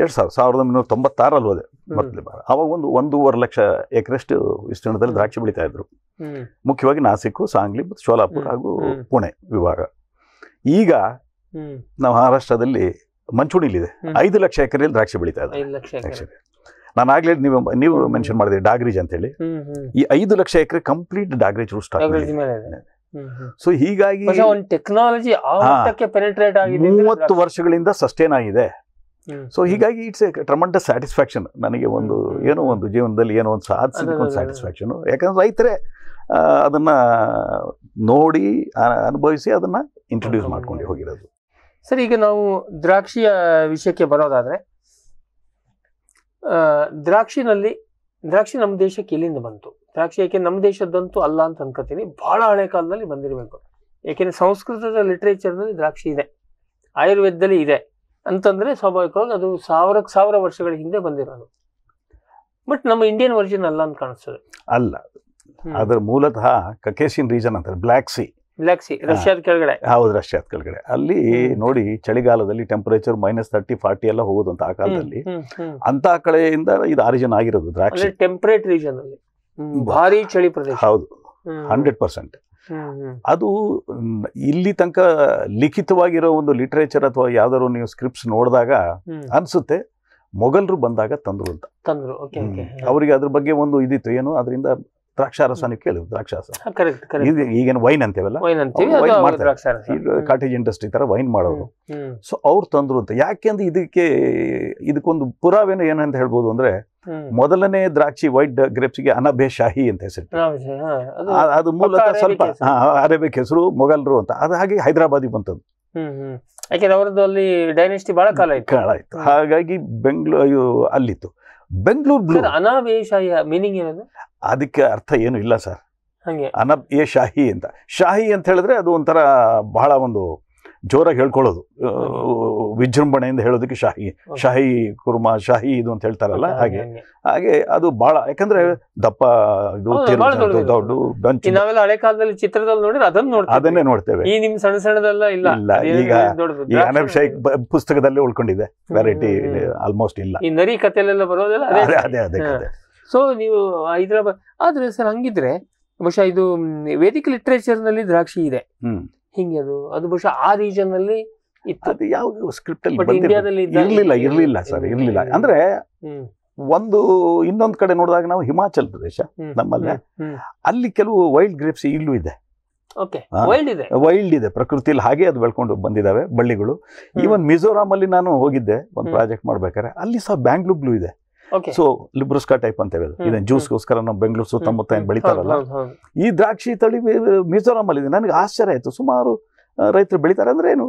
ಎರಡು ಸಾವಿರ ಸಾವಿರದ ಒಂಬೈನೂರ ತೊಂಬತ್ತಾರಲ್ಲಿ ಹೋದೆ ಮೊದಲ ಬಾರ ಅವಾಗ ಒಂದು ಒಂದೂವರೆ ಲಕ್ಷ ಎಕರೆಷ್ಟು ವಿಸ್ತೀರ್ಣದಲ್ಲಿ ದ್ರಾಕ್ಷಿ ಬೆಳೀತಾ ಇದ್ರು ಮುಖ್ಯವಾಗಿ ನಾಸಿಕ್ ಸಾಂಗ್ಲಿ ಮತ್ತು ಶೋಲಾಪುರ್ ಹಾಗೂ ಪುಣೆ ವಿಭಾಗ ಈಗ ನಾವು ಮಹಾರಾಷ್ಟ್ರದಲ್ಲಿ ಮಂಚೂಣಿಲಿದೆ ಐದು ಲಕ್ಷ ಎಕರೆಯಲ್ಲಿ ದ್ರಾಕ್ಷಿ ಬೆಳೀತಾ ಇದೆ ನಾನು ಆಗ್ಲೇ ನೀವು ನೀವು ಮೆನ್ಷನ್ ಡಾಗ್ರಿಜ್ ಅಂತ ಅಂತೇಳಿ ಈ ಐದು ಲಕ್ಷ ಎಕರೆ ಕಂಪ್ಲೀಟ್ ಡಾಗ್ರಿಜ್ ರೂಸ್ಟ್ ಆಗಿದೆ ಸೊ ಹೀಗಾಗಿ ಟೆಕ್ನಾಲಜಿ ಮೂವತ್ತು ವರ್ಷಗಳಿಂದ ಸಸ್ಟೇನ್ ಆಗಿದೆ ಸೊ ಹೀಗಾಗಿ ಇಟ್ಸ್ ಎ ಟ್ರಮಂಡಸ್ ಸ್ಯಾಟಿಸ್ಫ್ಯಾಕ್ಷನ್ ನನಗೆ ಒಂದು ಏನೋ ಒಂದು ಜೀವನದಲ್ಲಿ ಏನೋ ಒಂದು ಸಾಧಿಸಿದಕ್ಕೆ ಒಂದು ಸ್ಯಾಟಿಸ್ಫ್ಯಾಕ್ಷನು ಯಾಕಂದ್ರೆ ರೈತರೇ ಅದನ್ನ ನೋಡಿ ಅನುಭವಿಸಿ ಅದನ್ನ ಇಂಟ್ರೊಡ್ಯೂಸ್ ಮಾಡ್ಕೊಂಡು ಹೋಗಿರೋದು ಸರ್ ಈಗ ನಾವು ದ್ರಾಕ್ಷಿಯ ವಿಷಯಕ್ಕೆ ಬರೋದಾದರೆ ದ್ರಾಕ್ಷಿನಲ್ಲಿ ದ್ರಾಕ್ಷಿ ನಮ್ಮ ದೇಶಕ್ಕೆ ಎಲ್ಲಿಂದ ಬಂತು ದ್ರಾಕ್ಷಿ ಯಾಕೆ ನಮ್ಮ ದೇಶದ್ದಂತೂ ಅಲ್ಲ ಅಂತ ಅನ್ಕೋತೀನಿ ಬಹಳ ಹಳೆ ಕಾಲದಲ್ಲಿ ಬಂದಿರಬೇಕು ಯಾಕೆಂದ್ರೆ ಸಂಸ್ಕೃತದ ಲಿಟ್ರೇಚರ್ನಲ್ಲಿ ದ್ರಾಕ್ಷಿ ಇದೆ ಆಯುರ್ವೇದದಲ್ಲಿ ಇದೆ ಅಂತಂದ್ರೆ ಸ್ವಾಭಾವಿಕವಾಗಿ ಅದು ಸಾವಿರಕ್ಕೆ ಸಾವಿರ ವರ್ಷಗಳ ಹಿಂದೆ ಬಂದಿರೋದು ಬಟ್ ನಮ್ಮ ಇಂಡಿಯನ್ ವರ್ಜಿನ್ ಅಲ್ಲ ಅಂತ ಕಾಣಿಸ್ತದೆ ಅಲ್ಲ ಅದರ ಮೂಲತಃ ಕಕೇಶಿನ್ ರೀಜನ್ ಅಂತಾರೆ ಬ್ಲ್ಯಾಕ್ ಸಿ ಬ್ಲಾಕ್ ಸಿ ರಷ್ಯಾದ ಕೆಳಗಡೆ ಹೌದು ರಷ್ಯಾದ ಕೆಳಗಡೆ ಅಲ್ಲಿ ನೋಡಿ ಚಳಿಗಾಲದಲ್ಲಿ ಟೆಂಪರೇಚರ್ ಮೈನಸ್ ತರ್ಟಿ ಫಾರ್ಟಿ ಎಲ್ಲ ಹೋಗೋದು ಅಂತ ಆ ಕಾಲದಲ್ಲಿ ಅಂತ ಕಡೆಯಿಂದ ಇದು ಆರಿಜನ್ ಆಗಿರೋದು ದ್ರಾಕ್ಷಿ ಟೆಂಪರೇಟ್ ರೀಜನ್ ಅಲ್ಲಿ ಭಾರಿ ಚಳಿ ಪ್ರದೇಶ ಹೌದು ಹಂಡ್ರೆಡ್ ಪರ್ಸೆಂಟ್ ಅದು ಇಲ್ಲಿ ತನಕ ಲಿಖಿತವಾಗಿರೋ ಒಂದು ಲಿಟ್ರೇಚರ್ ಅಥವಾ ಯಾವ್ದಾದ್ರು ನೀವು ಸ್ಕ್ರಿಪ್ಟ್ಸ್ ನೋಡಿದಾಗ ಅನ್ಸುತ್ತೆ ಮೊಘಲ್ರು ಬಂದಾಗ ತಂದ್ರು ಅಂತ ತಂದ್ರು ಅವರಿಗೆ ಅದ್ರ ಬಗ್ಗೆ ಒಂದು ಇದಿತ್ತು ಏನು ಅದರಿಂದ ದ್ರಾಕ್ಷಾರಸ ನೀವು ಕೇಳಿ ದ್ರಾಕ್ಷಾರಸ ಈಗೇನು ವೈನ್ ಅಂತೇವಲ್ಲ ಕಾಟೇಜ್ ಇಂಡಸ್ಟ್ರಿ ತರ ವೈನ್ ಮಾಡೋರು ಸೊ ಅವ್ರು ತಂದ್ರು ಅಂತ ಯಾಕೆಂದ್ರೆ ಇದಕ್ಕೆ ಇದಕ್ಕೊಂದು ಪುರಾವೆನ ಏನಂತ ಹೇಳ್ಬೋದು ಅಂದ್ರೆ ಮೊದಲನೇ ದ್ರಾಕ್ಷಿ ವೈಟ್ ಗ್ರೇಪ್ಸ್ಗೆ ಅನಭೆ ಶಾಹಿ ಅಂತ ಹೆಸರು ಅದು ಮೂಲತಃ ಸ್ವಲ್ಪ ಅರೇಬಿಕ್ ಹೆಸರು ಮೊಘಲರು ಅಂತ ಅದು ಹಾಗೆ ಹೈದರಾಬಾದಿಗೆ ಬಂತದ್ದು ಯಾಕೆಂದ್ರೆ ಅವರದ್ದು ಅಲ್ಲಿ ಡೈನೆಸ್ಟಿ ಬಹಳ ಕಾಲ ಇತ್ತು ಕಾಲ ಇತ್ತು ಹಾಗಾಗಿ ಬೆಂಗಳೂರು ಅಲ್ಲಿತ್ತು ಬೆಂಗಳೂರು ಬ್ಲೂ ಅನಾಬೆ ಮೀನಿಂಗ್ ಏನದು ಅದಕ್ಕೆ ಅರ್ಥ ಏನು ಇಲ್ಲ ಸರ್ ಅನಬ್ ಎ ಶಾಹಿ ಅಂತ ಶಾಹಿ ಅಂತ ಹೇಳಿದ್ರೆ ಅದು ಒಂಥರ ಬಹಳ ಒಂದು ಜೋರಾಗಿ ಹೇಳ್ಕೊಳ್ಳೋದು ವಿಜೃಂಭಣೆಯಿಂದ ಹೇಳೋದಕ್ಕೆ ಶಾಹಿ ಶಾಹಿ ಕುರ್ಮಾ ಶಾಹಿ ಇದು ಅಂತ ಹೇಳ್ತಾರಲ್ಲ ಹಾಗೆ ಹಾಗೆ ಅದು ಬಹಳ ಯಾಕಂದ್ರೆ ದಪ್ಪ ಇದು ದೊಡ್ಡ ಹಳೆ ಕಾಲದಲ್ಲಿ ಚಿತ್ರದಲ್ಲಿ ನೋಡಿದ್ರೆ ಅದನ್ನ ಅದನ್ನೇ ನೋಡ್ತೇವೆ ಈ ನಿಮ್ ಸಣ್ಣ ಸಣ್ಣದೆಲ್ಲ ಇಲ್ಲ ಈಗ ಈ ಶೈಕ್ ಪುಸ್ತಕದಲ್ಲೇ ಉಳ್ಕೊಂಡಿದೆ ವೆರೈಟಿ ಆಲ್ಮೋಸ್ಟ್ ಇಲ್ಲ ಈ ನರಿ ಕಥೆಲೆಲ್ಲ ಬರೋದೆಲ್ಲ ಅದೇ ಅದೇ ಅದೇ ಸೊ ನೀವು ಹೈದರಾಬಾದ್ ಆದ್ರೆ ಸರ್ ಹಂಗಿದ್ರೆ ಬಹುಶಃ ಇದು ವೇದಿಕ ನಲ್ಲಿ ದ್ರಾಕ್ಷಿ ಇದೆ ಹಿಂಗೆ ಅದು ಅದು ಬಹುಶಃ ಆ ರೀಜನ್ ಅಲ್ಲಿ ಇತ್ತು ಯಾವ ಸ್ಕ್ರಿಪ್ಟ್ ಅಲ್ಲಿ ಇರಲಿಲ್ಲ ಇರಲಿಲ್ಲ ಸರ್ ಇರಲಿಲ್ಲ ಅಂದ್ರೆ ಒಂದು ಇನ್ನೊಂದು ಕಡೆ ನೋಡಿದಾಗ ನಾವು ಹಿಮಾಚಲ್ ಪ್ರದೇಶ ನಮ್ಮಲ್ಲೇ ಅಲ್ಲಿ ಕೆಲವು ವೈಲ್ಡ್ ಗ್ರೇಪ್ಸ್ ಇಲ್ಲೂ ಇದೆ ವೈಲ್ಡ್ ಇದೆ ಪ್ರಕೃತಿಯಲ್ಲಿ ಹಾಗೆ ಅದು ಬೆಳ್ಕೊಂಡು ಬಂದಿದ್ದಾವೆ ಬಳ್ಳಿಗಳು ಈವನ್ ಮಿಜೋರಾಂ ಅಲ್ಲಿ ನಾನು ಹೋಗಿದ್ದೆ ಒಂದು ಪ್ರಾಜೆಕ್ಟ್ ಮಾಡ್ಬೇಕಾದ್ರೆ ಅಲ್ಲಿ ಸಹ ಬ್ಯಾಂಗ್ಳೂರ್ ಬ್ಲೂ ಇದೆ ಸೊ ಲಿಬ್ರುಸ್ಕಾ ಟೈಪ್ ಅಂತ ಅಂತೇವೆ ಇದನ್ನ ಜ್ಯೂಸ್ಗೋಸ್ಕರ ನಾವು ಬೆಂಗಳೂರು ಸುತ್ತಮುತ್ತ ಏನ್ ಬೆಳಿತಾರಲ್ಲ ಈ ದ್ರಾಕ್ಷಿ ತಳಿ ಮಿಜೋರಾಮ್ ಅಲ್ಲಿ ನನಗೆ ಆಶ್ಚರ್ಯ ಆಯ್ತು ಸುಮಾರು ರೈತರು ಬೆಳಿತಾರೆ ಅಂದ್ರೆ ಏನು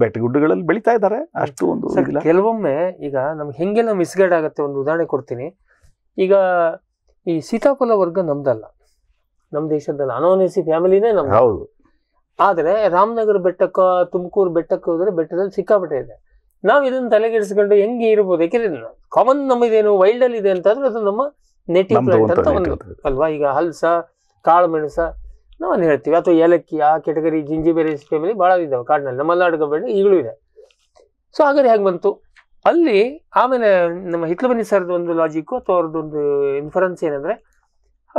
ಬೆಟ್ಟ ಗುಡ್ಡಗಳಲ್ಲಿ ಬೆಳಿತಾ ಇದ್ದಾರೆ ಅಷ್ಟು ಒಂದು ಕೆಲವೊಮ್ಮೆ ಈಗ ನಮ್ಗೆ ಹೆಂಗೆಲ್ಲ ಮಿಸ್ಗೈಡ್ ಆಗುತ್ತೆ ಒಂದು ಉದಾಹರಣೆ ಕೊಡ್ತೀನಿ ಈಗ ಈ ಸೀತಾಫಲ ವರ್ಗ ನಮ್ದಲ್ಲ ನಮ್ಮ ದೇಶದಲ್ಲ ಅನೋನೆಸಿ ಫ್ಯಾಮಿಲಿನೇ ನಮ್ದು ಹೌದು ಆದರೆ ರಾಮನಗರ ಬೆಟ್ಟಕ್ಕ ತುಮಕೂರು ಬೆಟ್ಟಕ್ಕೆ ಹೋದ್ರೆ ಬೆಟ್ಟದಲ್ಲಿ ಸಿಕ್ಕಾಪಟ್ಟೆ ಇದೆ ನಾವು ಇದನ್ನ ತಲೆಗೆಡಿಸಿಕೊಂಡು ಹೆಂಗೆ ಇರ್ಬೋದು ಯಾಕೆಂದ್ರೆ ಕಾಮನ್ ನಮ್ಮದೇನು ವೈಲ್ಡ್ ಅಲ್ಲಿ ಇದೆ ಅಂತಂದ್ರೆ ಅದು ನಮ್ಮ ನೆಟಿವ್ ಪ್ಲಾಂಟ್ ಅಂತ ಒಂದು ಅಲ್ವಾ ಈಗ ಹಲ್ಸ ಕಾಳು ಮೆಣಸ ಹೇಳ್ತೀವಿ ಅಥವಾ ಏಲಕ್ಕಿ ಆ ಕೆಟಗರಿ ಜಿಂಜಿಬೆರೀಸ್ ಫ್ಯಾಮಿಲಿ ಭಾಳ ಇದಾವೆ ಕಾಡಿನಲ್ಲಿ ನಮ್ಮ ಮಲೆನಾಡು ಬೆಳೆ ಈಗಲೂ ಇದೆ ಸೊ ಹಾಗಾದ್ರೆ ಹೇಗೆ ಬಂತು ಅಲ್ಲಿ ಆಮೇಲೆ ನಮ್ಮ ಹಿತ್ಲಬನಿ ಸರ್ದ ಒಂದು ಲಾಜಿಕ್ ಅಥವಾ ಅವ್ರದ್ದೊಂದು ಇನ್ಫರೆನ್ಸ್ ಏನಂದ್ರೆ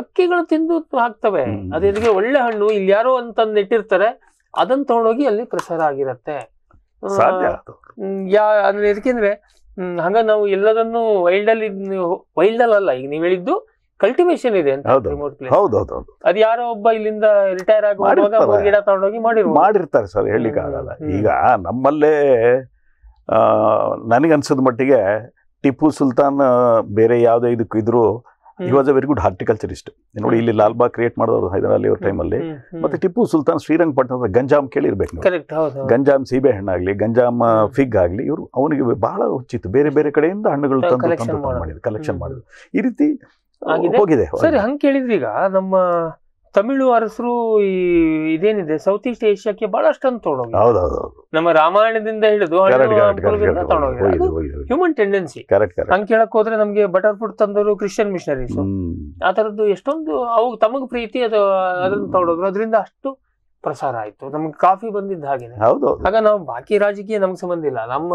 ಅಕ್ಕಿಗಳು ತಿಂದು ಹಾಕ್ತವೆ ಅದೇ ಒಳ್ಳೆ ಹಣ್ಣು ಇಲ್ಲಿ ಯಾರೋ ಅಂತಂದು ನೆಟ್ಟಿರ್ತಾರೆ ಅದನ್ನು ತಗೊಂಡೋಗಿ ಅಲ್ಲಿ ಪ್ರಸಾರ ಆಗಿರತ್ತೆ ಸಾಧ್ಯ ಯಾ ಅಂದ್ರೆ ಯಾಕೆಂದ್ರೆ ಹಂಗ ನಾವು ಎಲ್ಲದನ್ನು ವೈಲ್ಡ್ ಅಲ್ಲಿ ವೈಲ್ಡ್ ಅಲ್ಲ ಈಗ ನೀವ್ ಹೇಳಿದ್ದು ಕಲ್ಟಿವೇಶನ್ ಇದೆ ಅಂತ ಹೌದೌದು ಅದು ಯಾರೋ ಒಬ್ಬ ಇಲ್ಲಿಂದ ರಿಟೈರ್ ಆಗಿ ಗಿಡ ತಗೊಂಡೋಗಿ ಮಾಡಿ ಮಾಡಿರ್ತಾರೆ ಸರ್ ಹೇಳಲಿಕ್ಕೆ ಆಗಲ್ಲ ಈಗ ನಮ್ಮಲ್ಲೇ ನನಗನ್ಸದ ಮಟ್ಟಿಗೆ ಟಿಪ್ಪು ಸುಲ್ತಾನ್ ಬೇರೆ ಯಾವುದೇ ಇದಕ್ಕಿದ್ರು he was a very good horticulturist ನೋಡಿ ಇಲ್ಲಿ ಲಾಲ್ಬಾಗ್ ಕ್ರಿಯೇಟ್ ಮಾಡಿದವರು ಹೈದರಾಲಿ ಅವ್ರ ಟೈಮಲ್ಲಿ ಮತ್ತೆ ಟಿಪ್ಪು ಸುಲ್ತಾನ್ ಶ್ರೀರಂಗಪಟ್ಟಣದ ಗಂಜಾಮ್ ಕೇಳಿರ್ಬೇಕು ಗಂಜಾಮ್ ಸೀಬೆ ಹಣ್ಣಾಗ್ಲಿ ಗಂಜಾಮ್ ಫಿಗ್ ಆಗಲಿ ಇವರು ಅವನಿಗೆ ಬಹಳ ಹುಚ್ಚಿತ್ತು ಬೇರೆ ಬೇರೆ ಕಡೆಯಿಂದ ಹಣ್ಣುಗಳು ತಂದು ತಂದು ಮಾಡಿದ್ರು ಕಲೆಕ್ಷನ್ ಮಾಡಿದ್ರು ಈ ರೀತಿ ಹೋಗಿದೆ ಸರಿ ಹಂಗೆ ಈಗ ನಮ್ಮ ತಮಿಳು ಅರಸರು ಈ ಇದೇನಿದೆ ಸೌತ್ ಈಸ್ಟ್ ಏಷ್ಯಾಕ್ಕೆ ಬಹಳಷ್ಟೊಂದು ತೊಗೊಂಡೋಗಿ ನಮ್ಮ ರಾಮಾಯಣದಿಂದ ಹಿಡಿದು ಹ್ಯೂಮನ್ ಟೆಂಡೆನ್ಸಿ ಹಂಗ್ ಕೇಳಕ್ ಹೋದ್ರೆ ನಮ್ಗೆ ಬಟರ್ ಫುಡ್ ತಂದರು ಕ್ರಿಶ್ಚಿಯನ್ ಮಿಷನರೀಸ್ ಆ ತರದ್ದು ಎಷ್ಟೊಂದು ಅವು ತಮಗ್ ಪ್ರೀತಿ ಅದು ಅದನ್ನ ತಗೊಂಡೋದ್ರು ಅದರಿಂದ ಅಷ್ಟು ಪ್ರಸಾರ ಆಯ್ತು ನಮ್ಗೆ ಕಾಫಿ ಬಂದಿದ್ದ ಹಾಗೆ ಹಾಗ ನಾವು ಬಾಕಿ ರಾಜಕೀಯ ನಮ್ಗೆ ಸಂಬಂಧ ಇಲ್ಲ ನಮ್ಮ